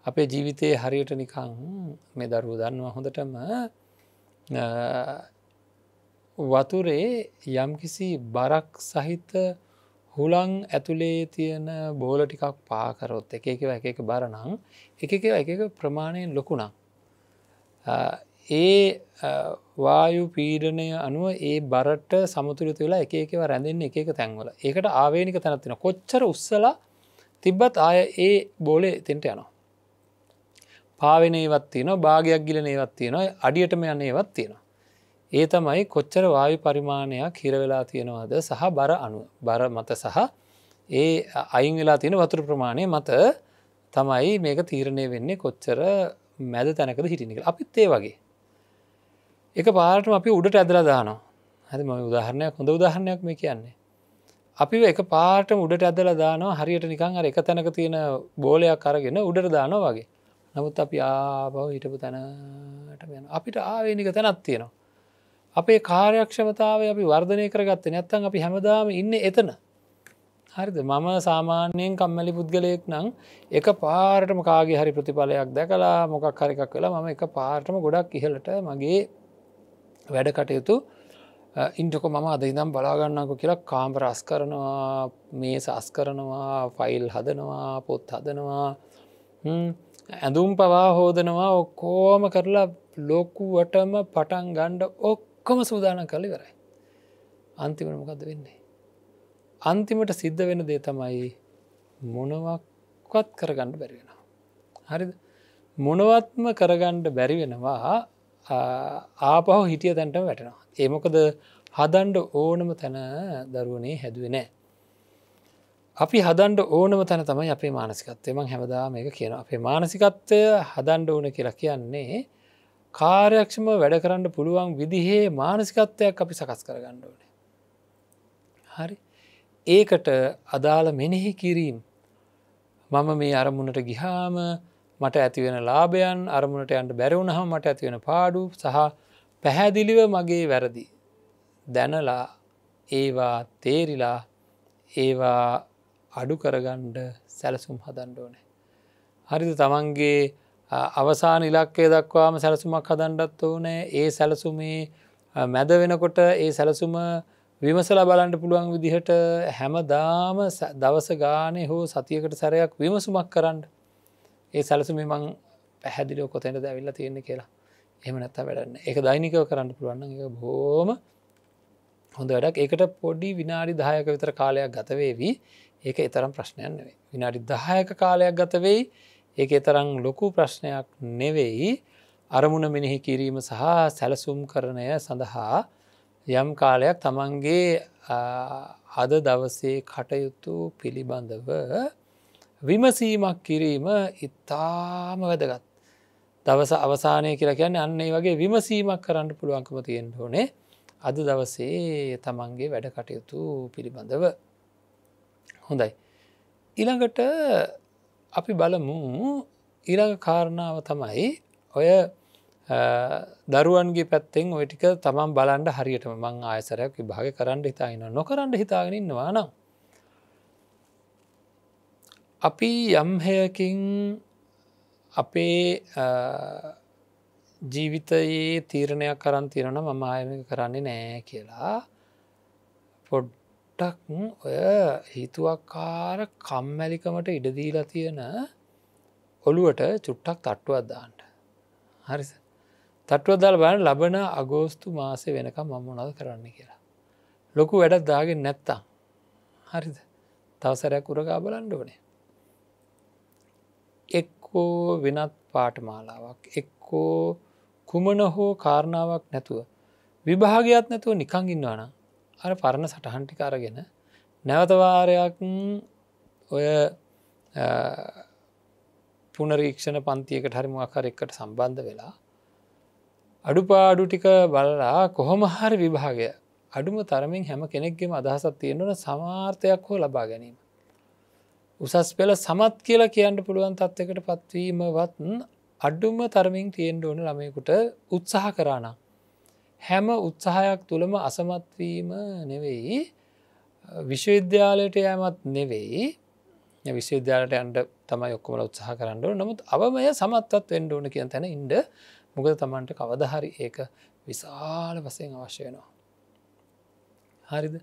අපේ ජීවිතයේ හරියට නිකං මේ දරුව දන්නවා හොඳටම වතුරේ යම්කිසි බරක් සහිත හුළං ඇතුලේ තියෙන බෝල ටිකක් පාකරොත් එක එක එක එක බරනං එක එක එක ප්‍රමාණයෙන් ලොකුණා ඒ වායු පීඩනය අනුව ඒ බරට සමුතුරි තුලා එක එකව රැඳෙන්නේ එක එක තැන්වල ඒකට ආවේනික තැනත්තින කොච්චර උත්සලා තිබ්බත් ආය ඒ බෝලේ තෙන්ට යනවා පාවෙනේවත් තියෙන භාගයක් ගිල නේවත් තියෙන අඩියටම යන්නේවත් තියෙන ඒ තමයි කොච්චර වායු පරිමාණයක් හිරවෙලා තියෙනවාද සහ බර අනු බර මත සහ ඒ අයින් වෙලා තියෙන වතුර ප්‍රමාණය මත තමයි මේක තීරණය වෙන්නේ කොච්චර මැද තැනකද හිටිනික අපිත් ඒ වගේ එක පාරටම අපි උඩට ඇදලා දානවා හැම උදාහරණයක් හොඳ උදාහරණයක් මේ කියන්නේ අපි එක පාට උඩට ඇදල දානවා හරියට නිකං අර එක තැනක තියෙන බෝලයක් අරගෙන උඩට දානවා වගේ නමුත් අපි ආපව හිටපු තැනට මෙ අපිට ආවේනික තැනත් තියෙනවා අපේ කාර්යක්ෂමතාව අපි වර්ධනය කරගත්ත නැත්තන් අපි හැමදාම ඉන්න එතන හරිද මම සාමාන්‍යයෙන් කම්මැලි පුද්ගලයෙක් නම් එක පාරටම කාගේ හරි ප්‍රතිඵලයක් දැකලා මොකක් හරිකක් වෙලා මම එක පාරටම ගොඩක් ඉහලට මගේ වැඩ කටයුතු ඉන්ටකො මම අද ඉදම් බලාගන්නක කියලා කාම්ප රස් කරනවා මේ සස් කරනවා ෆයිල් හදනවා පොත් හදනවා ඇඳුම් පවා හෝදනවා ඔක්කෝම කරලා ලොකුවටම පටන් ගණ්ඩ ඔක් ඔක්කොම සූදානම් කල ඉවරයි. අන්තිමට මොකද වෙන්නේ. අන්තිමට සිද්ධ වෙන දේ තමයි මොනවක්වත් කරගන්න බැරිවෙනවා. හරි මොනවත්ම කරගණ්ඩ බැරි වෙනවා ආපහු හිටිය තැන්ටම වැටෙනවා. ඒමොකද හදන්ඩ ඕනම තැන දරුවනේ හැදුව නෑ. අපි හදන්ඩ ඕනම තැන තමයි අපේ මානසිකත්වය මං හැමදා මේක කියන අපේ මානසිකත්වය හදන්ඩ ඕන කියලා කියන්නේ කාර්යක්ෂම වැඩ කරන්න පුළුවන් විදිහේ මානසිකත්වයක් අපි සකස් කරගන්න ඕනේ. හරි ඒකට අදාළ මෙනෙහි කිරීම් මම මේ අරමුණට ගිහාම මට ඇතිවෙන ලාභයන් අරමුණට යන්ට බැරවුණහම මට ඇතිවෙන පාඩු සහ පැහැදිලිව මගේ වැරදි. දැනලා ඒවා තේරිලා ඒවා අඩු කරගණ්ඩ සැලසුම් හදන්ඩ ඕනේ. හරිද තමන්ගේ අවසාන ඉලක්කය දක්වාම සැලසුමක් හදන්ඩත් ඕනෑ ඒ සැලසුමේ මැද වෙනකොට ඒ සැලසුම විමසල බලන්ට පුළුවන් විදිහට හැමදාම දවස ගානේ හෝ සතියකට සැරයක් විමසුමක් කරන්න ඒ සැලසුමේ මං පැහැදිලෝ කොතෙන්ට දැවිල්ල තියෙන්න කියලා එම නැත්ත වැඩන්න එක දෛනිකව කරන්න පුළුවන් එක බෝම හොඳ වැඩක් ඒකට පොඩි විනාඩි දායක විතර කාලයක් ගතවේවී ඒක එතරම් ප්‍රශ්නයන් වේ විනාඩි දායක කාලයක් ගතවෙයි ඒක තරම් ලොකු ප්‍රශ්නයක් නෙවෙයි අරමුණ මෙනෙහි කිරීම සහ සැලසුම් කරණය සඳහා යම් කාලයක් තමන්ගේ අද දවසේ කටයුතු පිළිබඳව විමසීමක් කිරීම ඉතාම වැදගත්. දවස අවසානය කියලා කියන්න අන්නේ වගේ විමසීමක් කරන්න පුළුවන්කම තියෙන් ඕනේ අද දවසේ තමන්ගේ වැඩ කටයුතු පිළිබඳව. හොඳයි. ඉළඟට අපි බලමු ඊළඟ කාරණාව තමයි ඔය දරුවන්ගේ පැත්තෙන් ඔය ටික තමන් බලන්ඩ හරියට මං ආයසරයක් විභාග කරන්න හිතාගෙන නොකරන්න හිතාගෙනන්නවා නම් අපි යම්හයකින් අපේ ජීවිතයේ තීරණයක් කරන් තිරෙන මම ආයමක කරන්නේ නෑ කියලා පොඩ් පොට්ටක් ඔය හිතුවක්කාර කම්මැලිකමට ඉඩදීලා තියෙන ඔළුවට චුට්ටක් තට්ටුවත්දාන්ට හරි තට්ටුවදල් බෑන ලබන අගෝස්තු මාසය වෙනකම් මම නොද කරන්න කියලා ලොකු වැඩත් දාගෙන් නැත්තා හරිද තවසරයක් උරගා බලන්ඩ ඕනේ එක්කෝ වෙනත් පාටමාලාවක් එක්කෝ කුමන හෝ කාරණාවක් නැතුව විභාගයක් නැතුව නිකං ඉන්නවානම් අර පරණ සටහන්ටි කාරගෙන නැවතවාරයක් ඔය පුනරීක්ෂණ පන්තියකට හරිම අකර එකට සම්බන්ධ වෙලා අඩුපාඩු ටික බලලා කොහොම හරි විභාගය අඩුම තරමින් හැම කෙනෙක්ගේම අදහසත් තියෙන්වන සමාර්ථයක් හෝ ලබා ගැනීම. උසස් පෙළ සමත් කියලා කියන්න පුළුවන් තත්වකට පත්වීමවත් අඩුම තරමින් තියෙන්ඩ ඕන ළමයකුට උත්සාහ කරානම් හැම උත්සාහයක් තුළම අසමත්වීම නෙවෙයි විශ්වවිද්‍යාලයට යෑමත් නෙවෙයි විශ්වවිද්‍යාලට අන්ට තමයි ඔක්කොමල උත්සාහ කරන්නඩුව නමුත් අවමය සමත්වත් වෙන්ඩ ඕන කියන තැන ඉන්ඩ මුගද තමන්ට කවදහරි ඒක විශාල වසයෙන් අවශ්‍ය වෙනවා. හරිද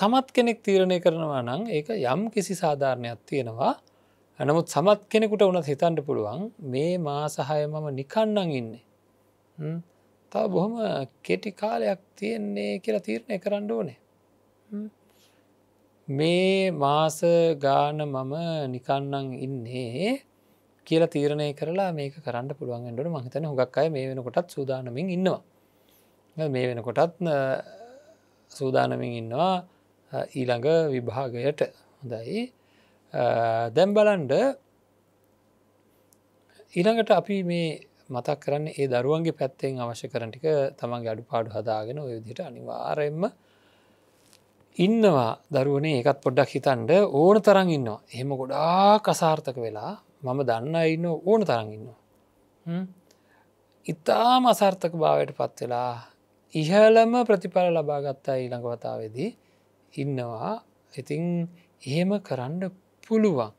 සමත් කෙනෙක් තීරණය කරනවා නං ඒක යම් කිසි සාධාරණයක් තියෙනවා නමුත් සමත් කෙනෙකුට උනත් හිතන්ට පුළුවන් මේ මාසහය මම නිකන්නං ඉන්නේ තව බොහොම කෙටි කාලයක් තියෙන්නේ කියලා තීරණය කරන්න ඕනේ. මේ මාස ගාන මම නිකන්නන් ඉන්නේ කියලා තීරණය කරලා මේක කරන්න පුළුවන්ගට මහිතන හොගක් අය මේ වෙනකොටත් සූදානමින් ඉන්නවා. මේ වෙනකොටත් සූදානමින් ඉන්නවා ඊළඟ විභාගයට හොඳයි දැම් බලන්ඩ ඊළඟට අපි මේ මතක් කරන්න ඒ දරුවන්ගේ පැත්තෙන් අවශ්‍ය කරටික තමන්ගේ අඩු පාඩු හදාගෙන ඔයදිට අනිවාරයෙන්ම ඉන්නවා දරුවනේ ඒකත් පොඩ්ඩක් හිතන්ඩ ඕන තරන් ඉන්නවා එහෙම ගොඩා කසාර්ථක වෙලා මම දන්න ඉන්න ඕන තරන් ඉන්නවා ඉතා මසාර්ථක භාවයට පත් වෙලා ඉහළම ප්‍රතිඵල ලබාගත්තා ඊළඟ වතාවේදී ඉන්නවා ඉතිං එහෙම කරන්න පුළුවන්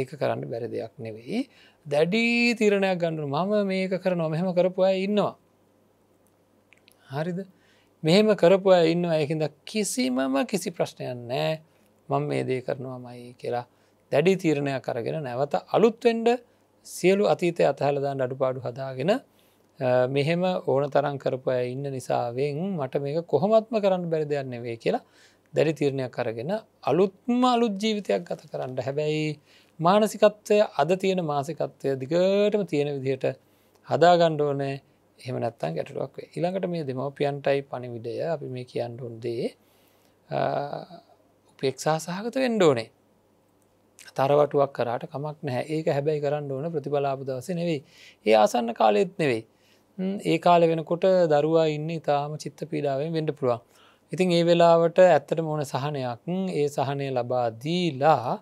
ඒක කරන්න බැර දෙයක් නෙවෙයි දැඩී තීරණයක් ගන්නු මම මේක කර නොමහෙම කරපු අය ඉන්නවා. හරිද මෙහෙම කරපු අය ඉන්නවා ඇහිද කිසිමම කිසි ප්‍රශ්නයක් නෑ මං මේ දේ කරනවා මයි කියලා දැඩි තීරණයක් කරගෙන නැවත අලුත්වෙන්ඩ සියලු අතීතය අතහලදාන්න අඩුපාඩු හදාගෙන මෙහෙම ඕන තරන් කරපු ඇ ඉන්න නිසාවෙන් මට මේක කොහොමත්ම කරන්න බැරි දෙයක් නෙවේ කියලා දැඩි තීරණයක් කරගෙන අලුත්ම අලුත් ජීවිතයක් ගත කරන්න හැබැයි මානසිකත්වය අද තියෙන මාසිකත්වය දිගටම තියෙන විදිහට හදාගණ්ඩ ඕනෑ එහෙම නැත්තන් ගැටලුවක් ඉළඟට මේ දෙමවපියන්ටයි පණිවිඩය අපි මේ කියන්නඩුන්දේ උපේක්ෂා සහගත වෙන්ඩෝනේ තරවටුවක් කරට කමක් නැහැ ඒක හැබැයි කරන්න ඕන ප්‍රතිබලාපු දවස නෙවෙයි ඒ ආසන්න කාලෙත් නෙවෙයි ඒ කාල වෙනකොට දරුවා ඉන්න ඉතාම චිත්ත පීඩාවෙන් වෙන්ඩ පුළුවන් ඉතින් ඒ වෙලාවට ඇත්තට මොන සහනයක් ඒ සහනය ලබා දීලා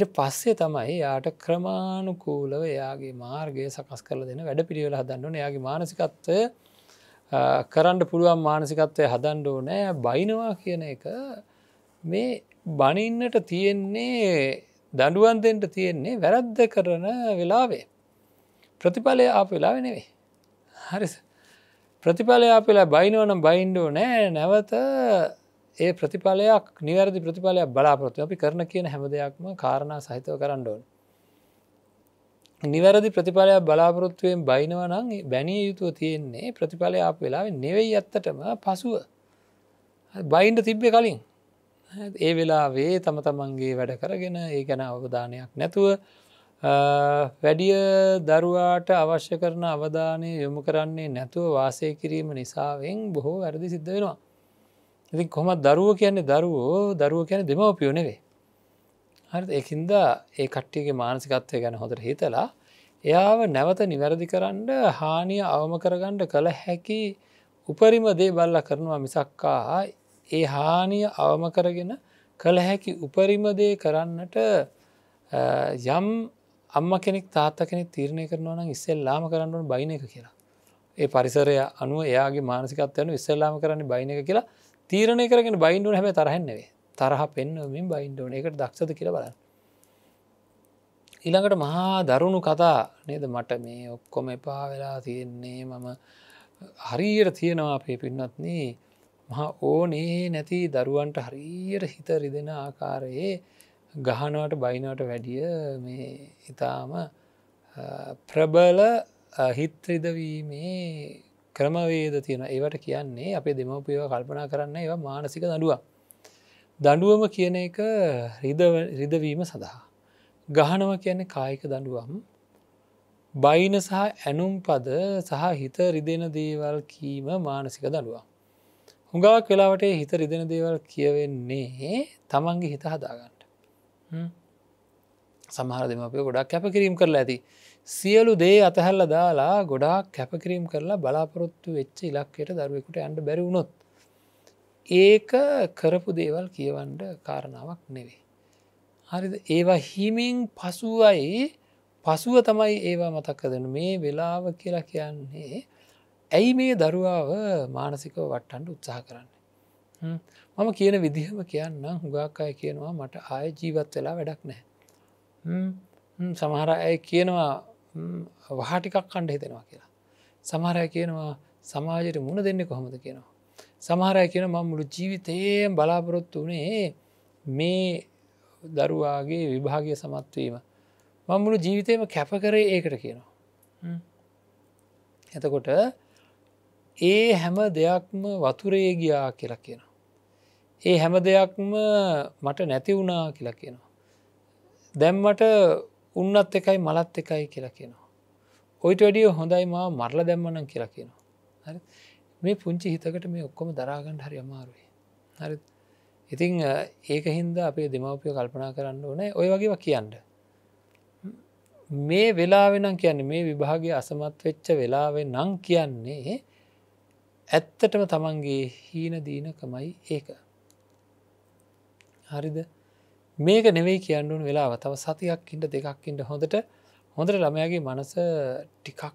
ඉට පස්සේ තමයි යාට ක්‍රමාණුකූලව එයාගේ මාර්ගය සකස් කරල දෙන වැඩ පිළිවෙල හදන්නන යාගේ මානසිකත්වය කරන්න පුළුවන් මානසිකත්වය හදන්ඩෝ නෑ බයිනවා කියන එක මේ බනින්නට තියෙන්නේ දඩුවන්දෙන්ට තියෙන්නේ වැරද්ද කරන වෙලාවේ ප්‍රතිඵලය අප වෙලාව නෙවේ හරි ප්‍රතිඵලය අපලා බයිනෝනම් බයින්ඩෝ නෑ නැවත ඒ ප්‍රතිඵලයක් නිවැරදි ප්‍රතිඵලයක් බලාපොරොත්තු අපි කරන කියන හැම දෙයක්ම කාරණා සහිතව කරන්න ඕන. නිවැරදි ප්‍රතිඵලයක් බලාපොරොත්තුවයෙන් බයිනවනං බැනිය යුතුව තියෙන්නේ ප්‍රතිඵලය අප වෙලාව නෙවෙයි ඇත්තටම පසුව බයින්ඩ තිබ්බය කලින් ඒ වෙලා වේ තම තමන්ගේ වැඩ කරගෙන ඒ ගැන අවධානයක් නැතුව වැඩිය දරුවාට අවශ්‍ය කරන අවධානය යොමු කරන්නේ නැතුව වාසය කිරීම නිසාවෙන් බොහෝ වැරදි සිද්ධ වෙනවා ඉතින් කොම දරුව කියන්නේ දරුවෝ දරුව කියන දෙමවපියෝ නෙවේ හරි එකින්ද ඒ කට්ටියගේ මානසිකත්වය ගැන හොඳට හිතලා එයාව නැවත නිවැරදි කරන්න හානිය අවම කරගණ්ඩ කළ හැකි උපරිම දේ බල්ල කරනවා මිසක්කා ඒ හානිය අවම කරගෙන කළ හැකි උපරිමදේ කරන්නට යම් අම්ම කෙනෙක් තාත්ත කෙනෙක් තීරණය කරනවා නම් ඉස්සෙල්ලාම කරන්නට බයින එක කියලා. ඒ පරිසරය අනුව එයාගේ මානසිකත්වයනු ඉස්සල්ලාම කරන්න බයින එක කියලා තීරණය කරගෙන බයින්ඩුව හැම තරහෙන්නවේ තරහ පෙන්වමින් බයින්ඩෝන එකට දක්ෂද කියල බලන්න ඊළඟට මහා දරුණු කතා නේද මට මේ ඔක්කොම එපා වෙලා තියෙන්නේ මම හරියට තියෙනවා අපේ පින්නත්න්නේ මහා ඕනේ නැති දරුවන්ට හරියට හිත රිදෙන ආකාරයේ ගහනවට බයිනවට වැඩිය මේ ඉතාම ප්‍රබල හිත්‍රිදවීමේ ක්‍රමවේද තියෙන ඒවට කියන්නේ අපේ දෙමවපියව කල්පනා කරන්න ඒවා මානසික දඩුවම්. දඩුවම කියන එක රිදවීම සඳහා. ගහනව කියන්නේ කායික දඩුවම් බයින සහ ඇනුම් පද සහ හිත රිදෙන දේවල් කීම මානසික දඩුවම්. හුඟා කලාවට හිත රිදෙන දේවල් කියවෙන්නේ තමන්ගේ හිත හදාගන්නට සමහර දෙමපය ගොඩක් කැප කිරීම් කරලා ඇති සියලු දේ අතහැල්ල දාලා ගොඩාක් කැපකිරීම් කරලා බලාපොරොත්තු වෙච්ච ඉලක්කයට දරුවෙකුට ඇන්ඩ බැරිවුණොත්. ඒක කරපු දේවල් කියවන්ඩ කාරණාවක් නෙවේ. හරි ඒවා හිමින් පසුවයි පසුව තමයි ඒවා මතක්ක දෙන මේ වෙලාව කියලා කියන්නේ ඇයි මේ දරුවාව මානසිකව වට්ටන්ට උත්සාහ කරන්න. මම කියන විදිහම කියන්න හුගාකාය කියනවා මට ආය ජීවත් වෙලා වැඩක් නෑ. සමහර ඇය කියනවා වහටිකක් කණ්ඩ හිතෙනවා කියලා. සමහරය කියනවා සමාජයට මුණ දෙන්න කොහොමද කියනවා. සමහරය කියන ම මුළු ජීවිතයෙන් බලාපොරොත්තු වනේ මේ දරුවාගේ විභාගය සමත්වීම. මංමුළු ජීවිතයම කැප කරේ ඒකට කියනවා. එතකොට ඒ හැම දෙයක්ම වතුරේ ගියා කියලා කියනවා. ඒ හැම දෙයක්ම මට නැති වුණා කියලා කියනවා. දැම්මට උන්නත් එකයි මලත් එකයි කියලා කියනවා. ඔයිට වැඩිය හොඳයි මා මරල දැම්මනම් කියලා කියනවා. මේ පුංචි හිතකට මේ ඔක්කොම දරාගන්න හරි අමාරුයි. හරි ඉතිං ඒක හින්ද අපේ දෙමවපිය කල්පනා කරන්න ඕනෑ ඔය වගේව කියන්න. මේ වෙලාවෙනම් කියන්නේ මේ විභාගය අසමත් වෙච්ච වෙලාවෙ නං කියන්නේ ඇත්තටම තමන්ගේ හීන දීනකමයි ඒක. හරිද? මේක නෙවෙයි කියන්නුන් වෙලා තව සතියක් ඉට දෙකක් ඉට හොඳට හොඳට ළමයාගේ මනස ටිකක්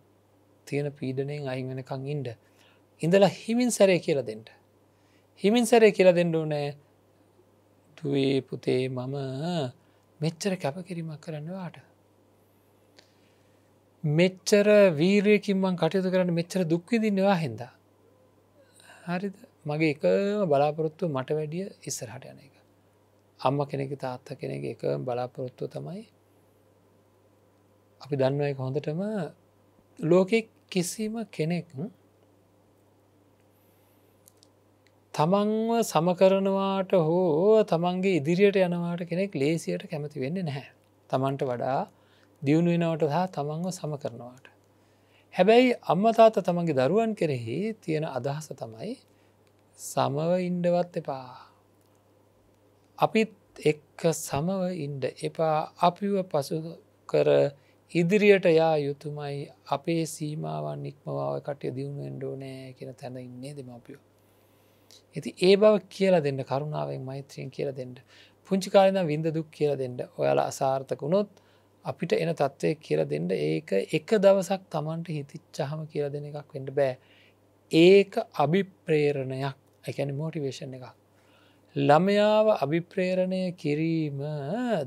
තියෙන පීඩනයෙන් අයින් වෙනකං ඉන්ඩ. ඉඳලා හිමින් සැරේ කියලා දෙට. හිමින් සැරේ කියලා දෙන්න ඕනෑ දුවේ පුතේ මම මෙච්චර කැපකිරීමක් කරන්නවාට. මෙච්චර වීරයකින්මං කටයුතු කරන්න මෙච්චර දුක්විදින්නවා හින්දා. හරිද මගේ එක බලාපොරොත්තු මට වැඩිය ඉස්සරහට යන එක. අම්ම කෙනෙක තාත්ත කෙනෙක එක බලාපොරොත්තුව තමයි අපි දන්නවයි හොඳටම ලෝකෙ කිසිම කෙනෙක් තමන්ව සමකරනවාට හෝ තමන්ගේ ඉදිරියට යනවාට කෙනෙක් ලේසියට කැමති වෙන්න නැහැ. තමන්ට වඩා දියුණුවෙනවට හා තමන්ව සම කරනවාට. හැබැයි අම්මතාත තමන්ගේ දරුවන් කෙරෙහි තියෙන අදහස තමයි සමව ඉන්ඩවත් එපා. අපිත් එක්ක සමව ඉන්ඩ එපා අපිව පසු කර ඉදිරියට යා යුතුමයි අපේ සීමාවන් නික්මවාව කටය දියුණුවෙන්ඩෝ නෑ කියෙන තැන ඉන්නේ දෙමපියෝ. ඇති ඒ බව කියලා දෙන්න කරුණාවෙන් මෛත්‍රීෙන් කියලා දෙන්න. පුංචිකාලන විඳ දුක් කියලා දෙන්න ඔයාලා අසාර්ථක වුණොත් අපිට එන තත්ත්වය කියලා දෙන්න ඒක එක දවසක් තමන්ට හිතිච්චහම කියලා දෙන එකක් වෙඩ බෑ. ඒක අභිප්‍රේරණයක් එකැන මෝටිවේශන් එකක්. ළමයාව අභිප්‍රේරණය කිරීම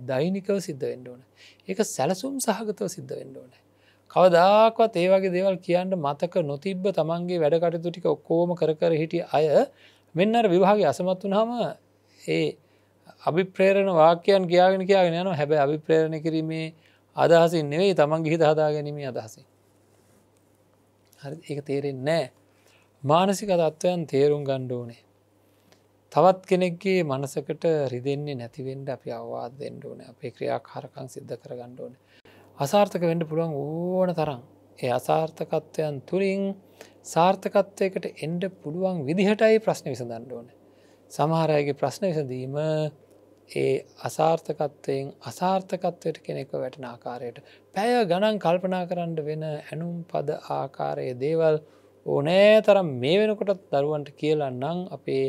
දෛනිකව සිද්ධ වෙන්ඩෝන. ඒක සැලසුම් සහගතව සිද්ධ වෙන්ඩෝන. කවදක්වත් ඒවගේ දෙවල් කියන්න මතක නොතිබ්බ තමන්ගේ වැඩකටතු ටික ඔක්කෝම කර හිටිය අය මෙන්නර විවාහගේ අසමත් වනාම ඒ අභිප්‍රේරණ වාක්‍යයන් කියාගෙන කියගෙන යන හැබැ අභිප්‍රේරණ කිරීමේ අදහසින් නෙවෙයි තමන් ගිහිත හදා ගැනීමේ අදහසින්. හරි ඒ තේරෙන් නෑ මානසික තත්ත්වයන් තේරුම් ගණ්ඩෝනේ තවත් කෙනෙක්ගේ මනසකට රිදෙන්නේ නැතිවෙන්ඩ අපි අවවාද දෙන්න ඕන අපේ ක්‍රියාකාරකං සිද්ධ කරගන්න ඕන. අසාර්ථක වෙන්ඩ පුළුවන් ඕන තරම්. ඒ අසාර්ථකත්වයන් තුරින් සාර්ථකත්වයකට එන්ඩ පුළුවන් විදිහටයි ප්‍රශ්න විසඳන්න ඕන. සමහරයගේ ප්‍රශ්න විසඳීම ඒ අසාර්ථකත්වයෙන් අසාර්ථකත්වයට කෙනෙක්ව වැටන ආකාරයට පැය ගණන් කල්පනා කරන්න වෙන ඇනුම් පද ආකාරයේ දේවල් ඕනෑ තරම් මේ වෙනකොටත් දරුවන්ට කියලා නං අපේ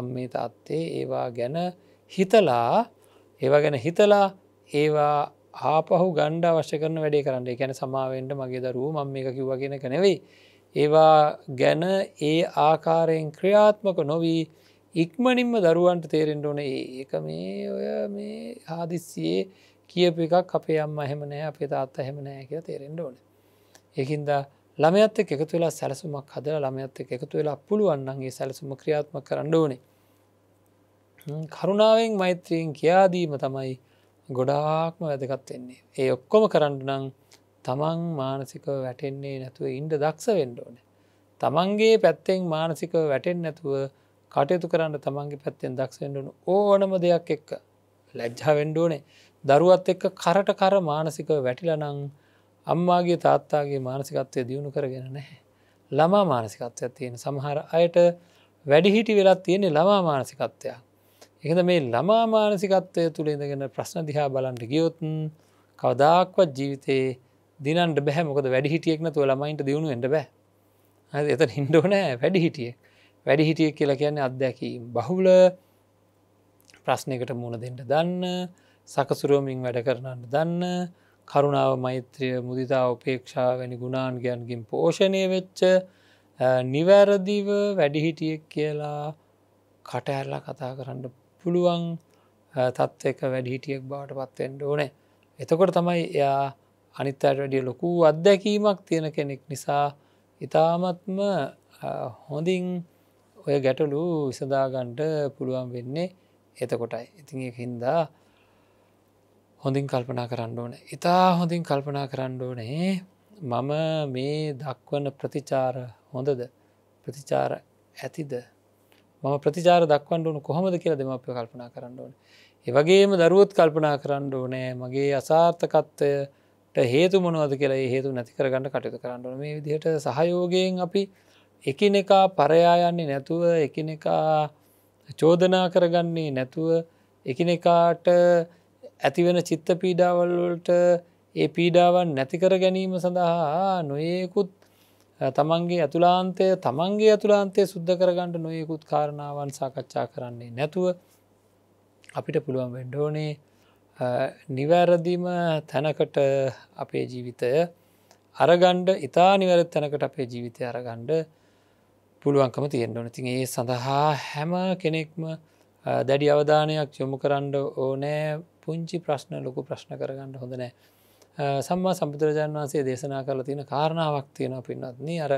අම්මේ තාත්තේ ඒවා ගැන හිතලා ඒවා ගැන හිතලා ඒවා ආපහු ගණ්ඩ අවශ්‍ය කරන වැඩේ කරන්න ගැන සමාවෙන්ට මගේ දරුව මම එක කිව්ව කියෙන කනෙවෙයි. ඒවා ගැන ඒ ආකාරයෙන් ක්‍රියාත්මක නොවී ඉක්මනින්ම දරුවන්ට තේරෙන්ට ඕන ඒක මේ ඔය මේ හාදිස්සියේ කියප එකක් අපේ අම්ම හෙමනෑ අපේ තාත්ත හෙමනෑ කිය තේරෙන්ට ඕන. ඒකින්දා ළමයත් එකතු වෙලා සැලසුමක් හදල ළමයත් එකතු වෙලා පුළුවන්න්නන්ගේ සැලසුම ක්‍රියාත්ම කරන්න ඕනේ. කරුණාවෙන් මෛත්‍රීයෙන් කියාදීම තමයි ගොඩාක්ම වැදගත්වෙන්නේ. ඒ ඔක්කොම කරන්නනම් තමන් මානසික වැටෙන්නේ නැතුව ඉන්ඩ දක්ෂ වෙන්ඩ ඕන. තමන්ගේ පැත්තෙන් මානසික වැටෙන් නැතුව කටයුතු කරන්න තමන්ගේ පැත්තෙන් දක්ෂෙන්ඩුණු ඕනම දෙයක් එක්ක ලැජ්ජා වෙන්ඩෝනේ දරුවත් එක්ක කරට කර මානසික වැටිලනං අම්මාගේ තාත්තාගේ මානසිකත්වය දියුණු කරගෙන නැහැ. ළමා මානසිකත්වයක් තියෙන සමහර අයට වැඩිහිටි වෙලත් තියෙන්නේ ළමා මානසිකත්වයක්. එකද මේ ළමා මානසිකත්වය තුළ ඉඳගෙන ප්‍රශ්න දිහා බලන්ට ගියොතුන් කවදාක්වත් ජීවිතයේ දිනන්ට බැහ මොකද වැඩිහිටියෙක් නතුව ළමයින්ට දියුණු එට බෑ එත හින්ඩෝනෑ වැඩිහිටිය වැඩිහිටිය කියලා කියන්නේ අත්දැකීම් බහුල ප්‍රශ්නයකට මුණ දෙට දන්න සකසුරුවමින් වැඩ කරනන්න දන්න කරුණාව මෛත්‍රිය මුදිතා උපේක්ෂා වැනි ගුණාන්ගයන්ගින් පෝෂණය වෙච්ච නිවැරදිව වැඩිහිටියෙක් කියලා කටඇරලා කතා කරන්න පුළුවන් තත්ත්වක වැඩිහිටියෙක් බවට පත්වෙන්ඩ ඕනෑ. එතකොට තමයි එයා අනිත්තයට වැඩිය ලොකු අත්දැකීමක් තියෙන කෙනෙක් නිසා ඉතාමත්ම හොඳින් ඔය ගැටලු විසදාගන්ට පුළුවන් වෙන්නේ එතකොටයි. ඉතින් එක හින්දා හොඳින් කල්පනා කරන්න ඕන ඉතා හොඳින් කල්පනා කරන්න ඕනේ මම මේ දක්වන ප්‍රතිචාර හොඳද ප්‍රතිචාර ඇතිද මම ප්‍රතිචාර දක්වන්න ඕන කොහොමද කියලා දෙමප්‍ය කල්පනා කරන්න ඕන ඒවගේම දරුවත් කල්පනා කරන්න ඕනෑ මගේ අසාර්ථකත්වයට හේතු මොනවද කියලා හේතු නැති කරගන්න කටයුතු කරන්න ඕන මේ විදිහට සහයෝගයෙන් අපි එකිනෙකා පරයායන්නේ නැතුව එකිනෙකා චෝදනා කරගන්නේ නැතුව එකිනෙකාට ඇතිවෙන චිත්ත පීඩාවල් වලට ඒ පීඩාවන් නැතිකර ගැනීම සඳහා නොයෙකුත් තමන්ගේ ඇතුලාන්තය තමන්ගේ ඇතුලාන්තය සුද්ධ කරගන්නට නොයෙකුත් කාරණාවන් සාකච්ඡා කරන්නේ නැතුව අපිට පුළුවන් වෙන්ඩෝනේ නිවැරදිම තැනකට අපේ ජීවිතය අරගණ්ඩ ඉතා නිවැරත් තැනකට අපේ ජීවිතය අරගණ්ඩ පුළුවන්කම තියෙන්ඩ ඕන තින් ඒ සඳහා හැම කෙනෙක්ම දැඩි අවධානයක් යොමු කරන්න ඕනෑ පුංචි ප්‍රශ්න ලොකු ප්‍රශ්න කරගන්න හොඳනෑ සම්මා සම්බුදුරජාන් වන්සේ දේශනා කල තියෙන කාරණාවක් තියෙන පින්නත්න අර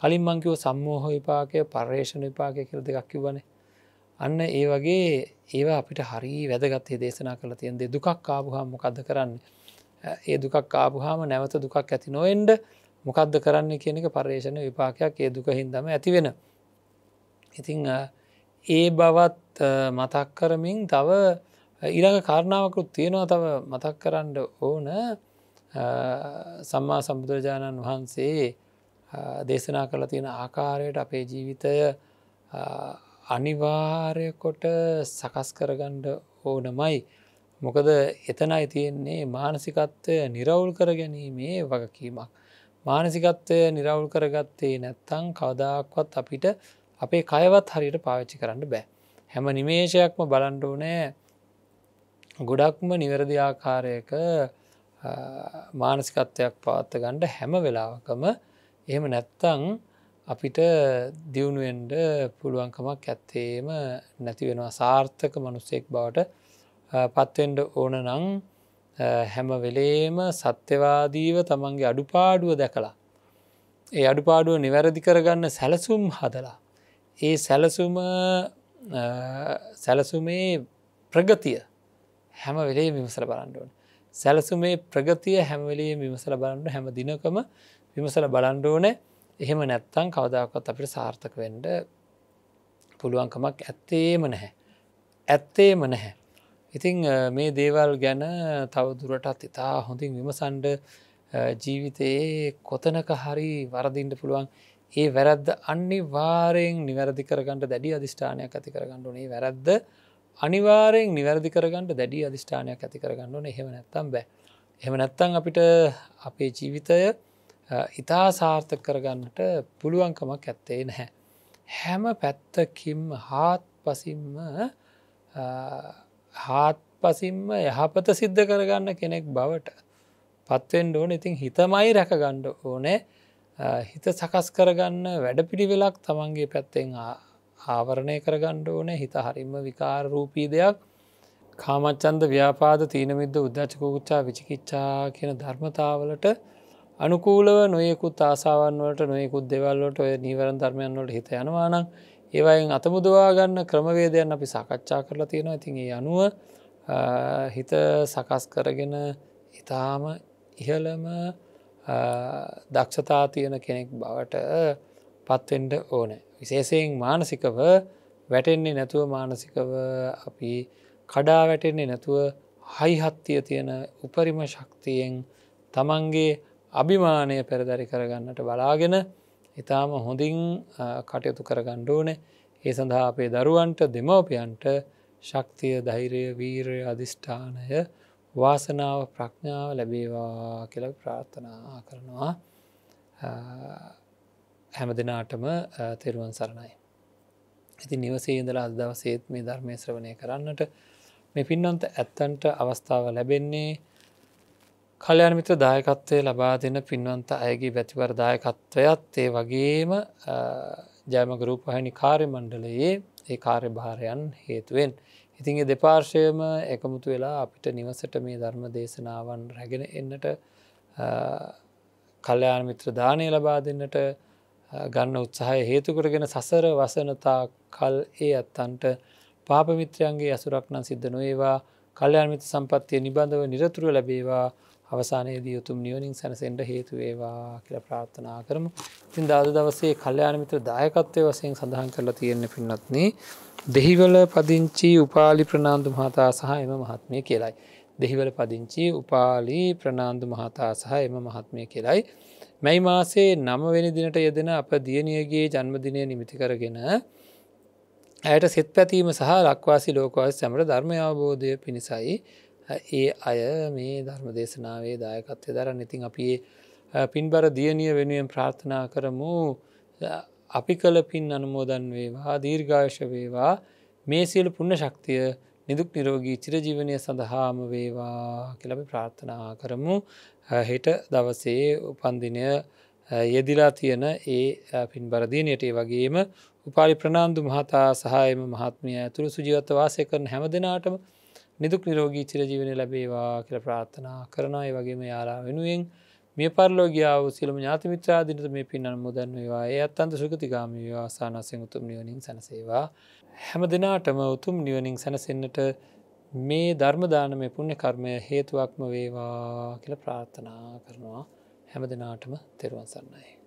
කලින් මංකිව සම්මෝහ විපාකය පර්යේෂණ විපාකය කර දෙකක් කිවනේ අන්න ඒ වගේ ඒවා අපිට හරි වැදගත්තේ දේශනා කළ තියෙන්දේ දුකක් ආපුහාම මොකක්ද කරන්න ඒ දුකක් ආපුහාම නැවත දුකක් ඇති නොවෙන්ඩ මොකක්ද කරන්න කියනක පර්යේෂණ විපාකයක් ඒ දුක හින්දම ඇතිවෙන ඉතිං ඒ බවත් මතක් කරමින් තව ඊළඟ කාරණාවකුත් තියෙනවා තව මතක් කරන්න ඕන සම්මා සම්බුදුරජාණන් වහන්සේ දේශනා කළ තියෙන ආකාරයට අපේ ජීවිතය අනිවාර්යකොට සකස් කරගණ්ඩ ඕනමයි. මොකද එතනයි තියෙන්නේ මානසිකත්වය නිරවුල් කර ගැනීමේ වගකීමක්. මානසිකත්වය නිරවුල් කරගත්තේ නැත්තං කවදාක්වත් අපිට අපේ කයවත් හරියට පාවිච්චි කරන්න බෑ. හැම නිමේෂයක්ම බලන්ඩෝ නෑ ගොඩක්ම නිවැරදි ආකාරයක මානසිකත්වයක් පාත්ත ගණ්ඩ හැම වෙලාවකම එහෙම නැත්තං අපිට දියුණුවෙන්ඩ පුළුවන්කමක් ඇත්තේම නැති වෙනවා සාර්ථක මනුස්සෙක් බවට පත්වෙන්ඩ ඕන නං හැම වෙලේම සත්‍යවාදීව තමන්ගේ අඩුපාඩුව දැකලා. ඒ අඩුපාඩුව නිවැරදි කරගන්න සැලසුම් හදලා. ඒ සැලසුම සැලසුමේ ප්‍රගතිය හැම වෙලේ විමසල බලන්ඩෝන්. සැලසුමේ ප්‍රගතිය හැමවලේ විමසල බලන්ඩ හැම දිනකම විමසල බලන්ඩෝන එහෙම නැත්තං කවදාවත් අපිට සාර්ථක වෙන්ඩ පුළුවන්කමක් ඇත්තේම නැහැ. ඇත්තේම නැහැ. ඉතිං මේ දේවල් ගැන තවදුරටත් ඉතා හොඳින් විමසන්ඩ ජීවිතයේ කොතනක හරි වරදින්ට පුළුවන් ඒ වැරද්ද අනි වාරයෙන් නිවැරදි කරගන්නට දැඩි අධිෂ්ඨානයක් ඇති කරගන්නඩුනේ වැරද්ද අනිවාරයෙන් නිවැරදි කරගන්නට දැඩි අධිෂ්ඨානයක් ඇති කරගන්න ඕන එහෙම නැත්තම් බෑ එහම නැත්තං අපිට අපේ ජීවිතය ඉතා සාර්ථක කරගන්නට පුළුවන්කමක් ඇත්තේ නැහැ. හැම පැත්තකින් හාත් පසිම්ම හාත් පසිම්ම යහපත සිද්ධ කරගන්න කෙනෙක් බවට පත්වෙන්ඩ ඕන ඉතින් හිතමයි රැකගණ්ඩ ඕනේ හිත සකස් කරගන්න වැඩපිඩි වෙලක් තමන්ගේ පැත්තෙන් ආවරණය කරගණ්ඩ ඕන හිත හරිම විකාර රූපී දෙයක් කාමච්චන්ද ව්‍යාපාද තීනමිද්ද උද්දච්චක උච්චා විචිකිච්චා කියන ධර්මතාවලට අනුකූලව නොයෙකුත් ආසාවන් වලට නොයෙකුත් දෙවල්ලට ඔය නීවරන් ධර්මයන් වලට හිත යනවානං ඒවයින් අතමුදවාගන්න ක්‍රමවේදයන් අපි සාකච්ඡා කරලා තියෙනවා ඉතින් ඒ අනුව හිත සකස් කරගෙන ඉතාම ඉහළම දක්ෂතා තියෙන කෙනෙක් බවට පත්වෙන්ඩ ඕනෑ විශේෂයෙන් මානසිකව වැටෙන්නේ නැතුව මානසිකව අපි කඩා වැටෙන්නේ නැතුව හයිහත්තිය තියෙන උපරිම ශක්තියෙන් තමන්ගේ අභිමානය පෙරදරි කරගන්නට බලාගෙන ඉතාම හොඳින් කටයුතු කරගණ්ඩ ඕන ඒ සඳහා අපේ දරුවන්ට දෙමවපියන්ට ශක්තිය ධෛරය වීරය අධිෂ්ඨානය වාසනාව ප්‍රඥාව ලැබේවා කියල ප්‍රාර්ථනා කරනවා හැම දෙනාටම තෙරුවන් සරණයි. ඉති නිවසේ ඉඳලා අදවසේත් මේ ධර්මය ශ්‍රවණය කරන්නට මේ පින්නන්ත ඇත්තන්ට අවස්ථාව ලැබෙන්නේ කලයන්මිත්‍ර දායකත්වය ලබා දෙන පින්වන්ත අයගේ වැතිවර දායකත්වයත් ඒ වගේම ජයමගරූපහනි කාර්ය මණ්ඩලයේ ඒ කාර්ය භාරයන් හේතුවෙන්. ඉතින්ගේ දෙපාර්ශයම එකමුතු වෙලා අපිට නිවසට මේ ධර්ම දේශනාවන් රැගෙන එන්නට කල්්‍යයාන මිත්‍ර දානය ලබා දෙන්නට ගන්න උත්සාහය හේතුකරගෙන සසර වසනතා කල් ඒ අත්තන්ට පාපමිත්‍රයන්ගේ ඇසුරක් නම් සිද්ධ නොඒවා කල්්‍යයාමිත සම්පත්තිය නිබඳව නිරතුර ලැබේවා අවසානයේදී යුතුම් නියෝනිින් සැනසෙන්ට හේතුවේවා කියල ප්‍රාර්ථනා කරමු තින් දාද දවසේ කල්්‍යයානමිත්‍ර දායකත්වය වසයෙන් සඳහන් කරලා තියෙන්න පින්නත්න්නේ. දෙහිවල පදිංචි උපාලි ප්‍රනාාන්දු මහතා සහ එම මහත්මය කියලයි. දෙහිවල පදිංචි උපාලි ප්‍රනාාන්දු මහතා සහ එම මහත්මය කියලයි. මැයි මාසේ නමවෙනි දිනට යෙදෙන අප දියණියගේ ජන්මදිනය නිමිති කරගෙන ඇයට සෙත් පැතීම සහ ලක්වාසි ලෝකවාස සැමට ධර්මය අවබෝධය පිණිසයි ඒ අය මේ ධර්ම දේශනාවේ දායකත්වය දරන්න ඉතින් අපි පින්බර දියණිය වෙනුවෙන් ප්‍රාර්ථනා කරමු අපි කළ පින් අනුමෝදන් වේවා දීර්ඝාශ වේවා මේ සියලු පුුණ ශක්තිය නිදුක් නිරෝගී චිරජීවනය සඳහාම වේවා කලබි ප්‍රාර්ථනා කරමු හෙට දවසේ උපන්දිනය යෙදිලා තියෙන ඒ පින් බරදීනයට ඒ වගේම උපාලි ප්‍රනාාන්දු මහතා සහයම මහත්මිය ඇතුළු සුජීවත වාසය කරන හැම දෙනාටම නිදුක් නිරෝගී චිරජීවනය ලැබේවා කියල ප්‍රාර්ථනා කරනයි වගේම යාලා වෙනුවෙන් මේ පරලෝගියාව සිලම ඥාතිමිත්‍රා දිනත මේ පින් අන මුදන්වවා ඒ අත්තන්ද සුගතිගාමී වාසානසෙන් උතුම් නියෝනින් සැනසේවා. හැම දෙනාටම උතුම් නිවනින් සැනසෙන්න්නට මේ ධර්මදානම පුුණ්‍ය කර්මය හේතුවක්ම වේවා කියල ප්‍රාර්ථනා කරනවා හැම දෙනාටම තෙරුවන් සන්නයි.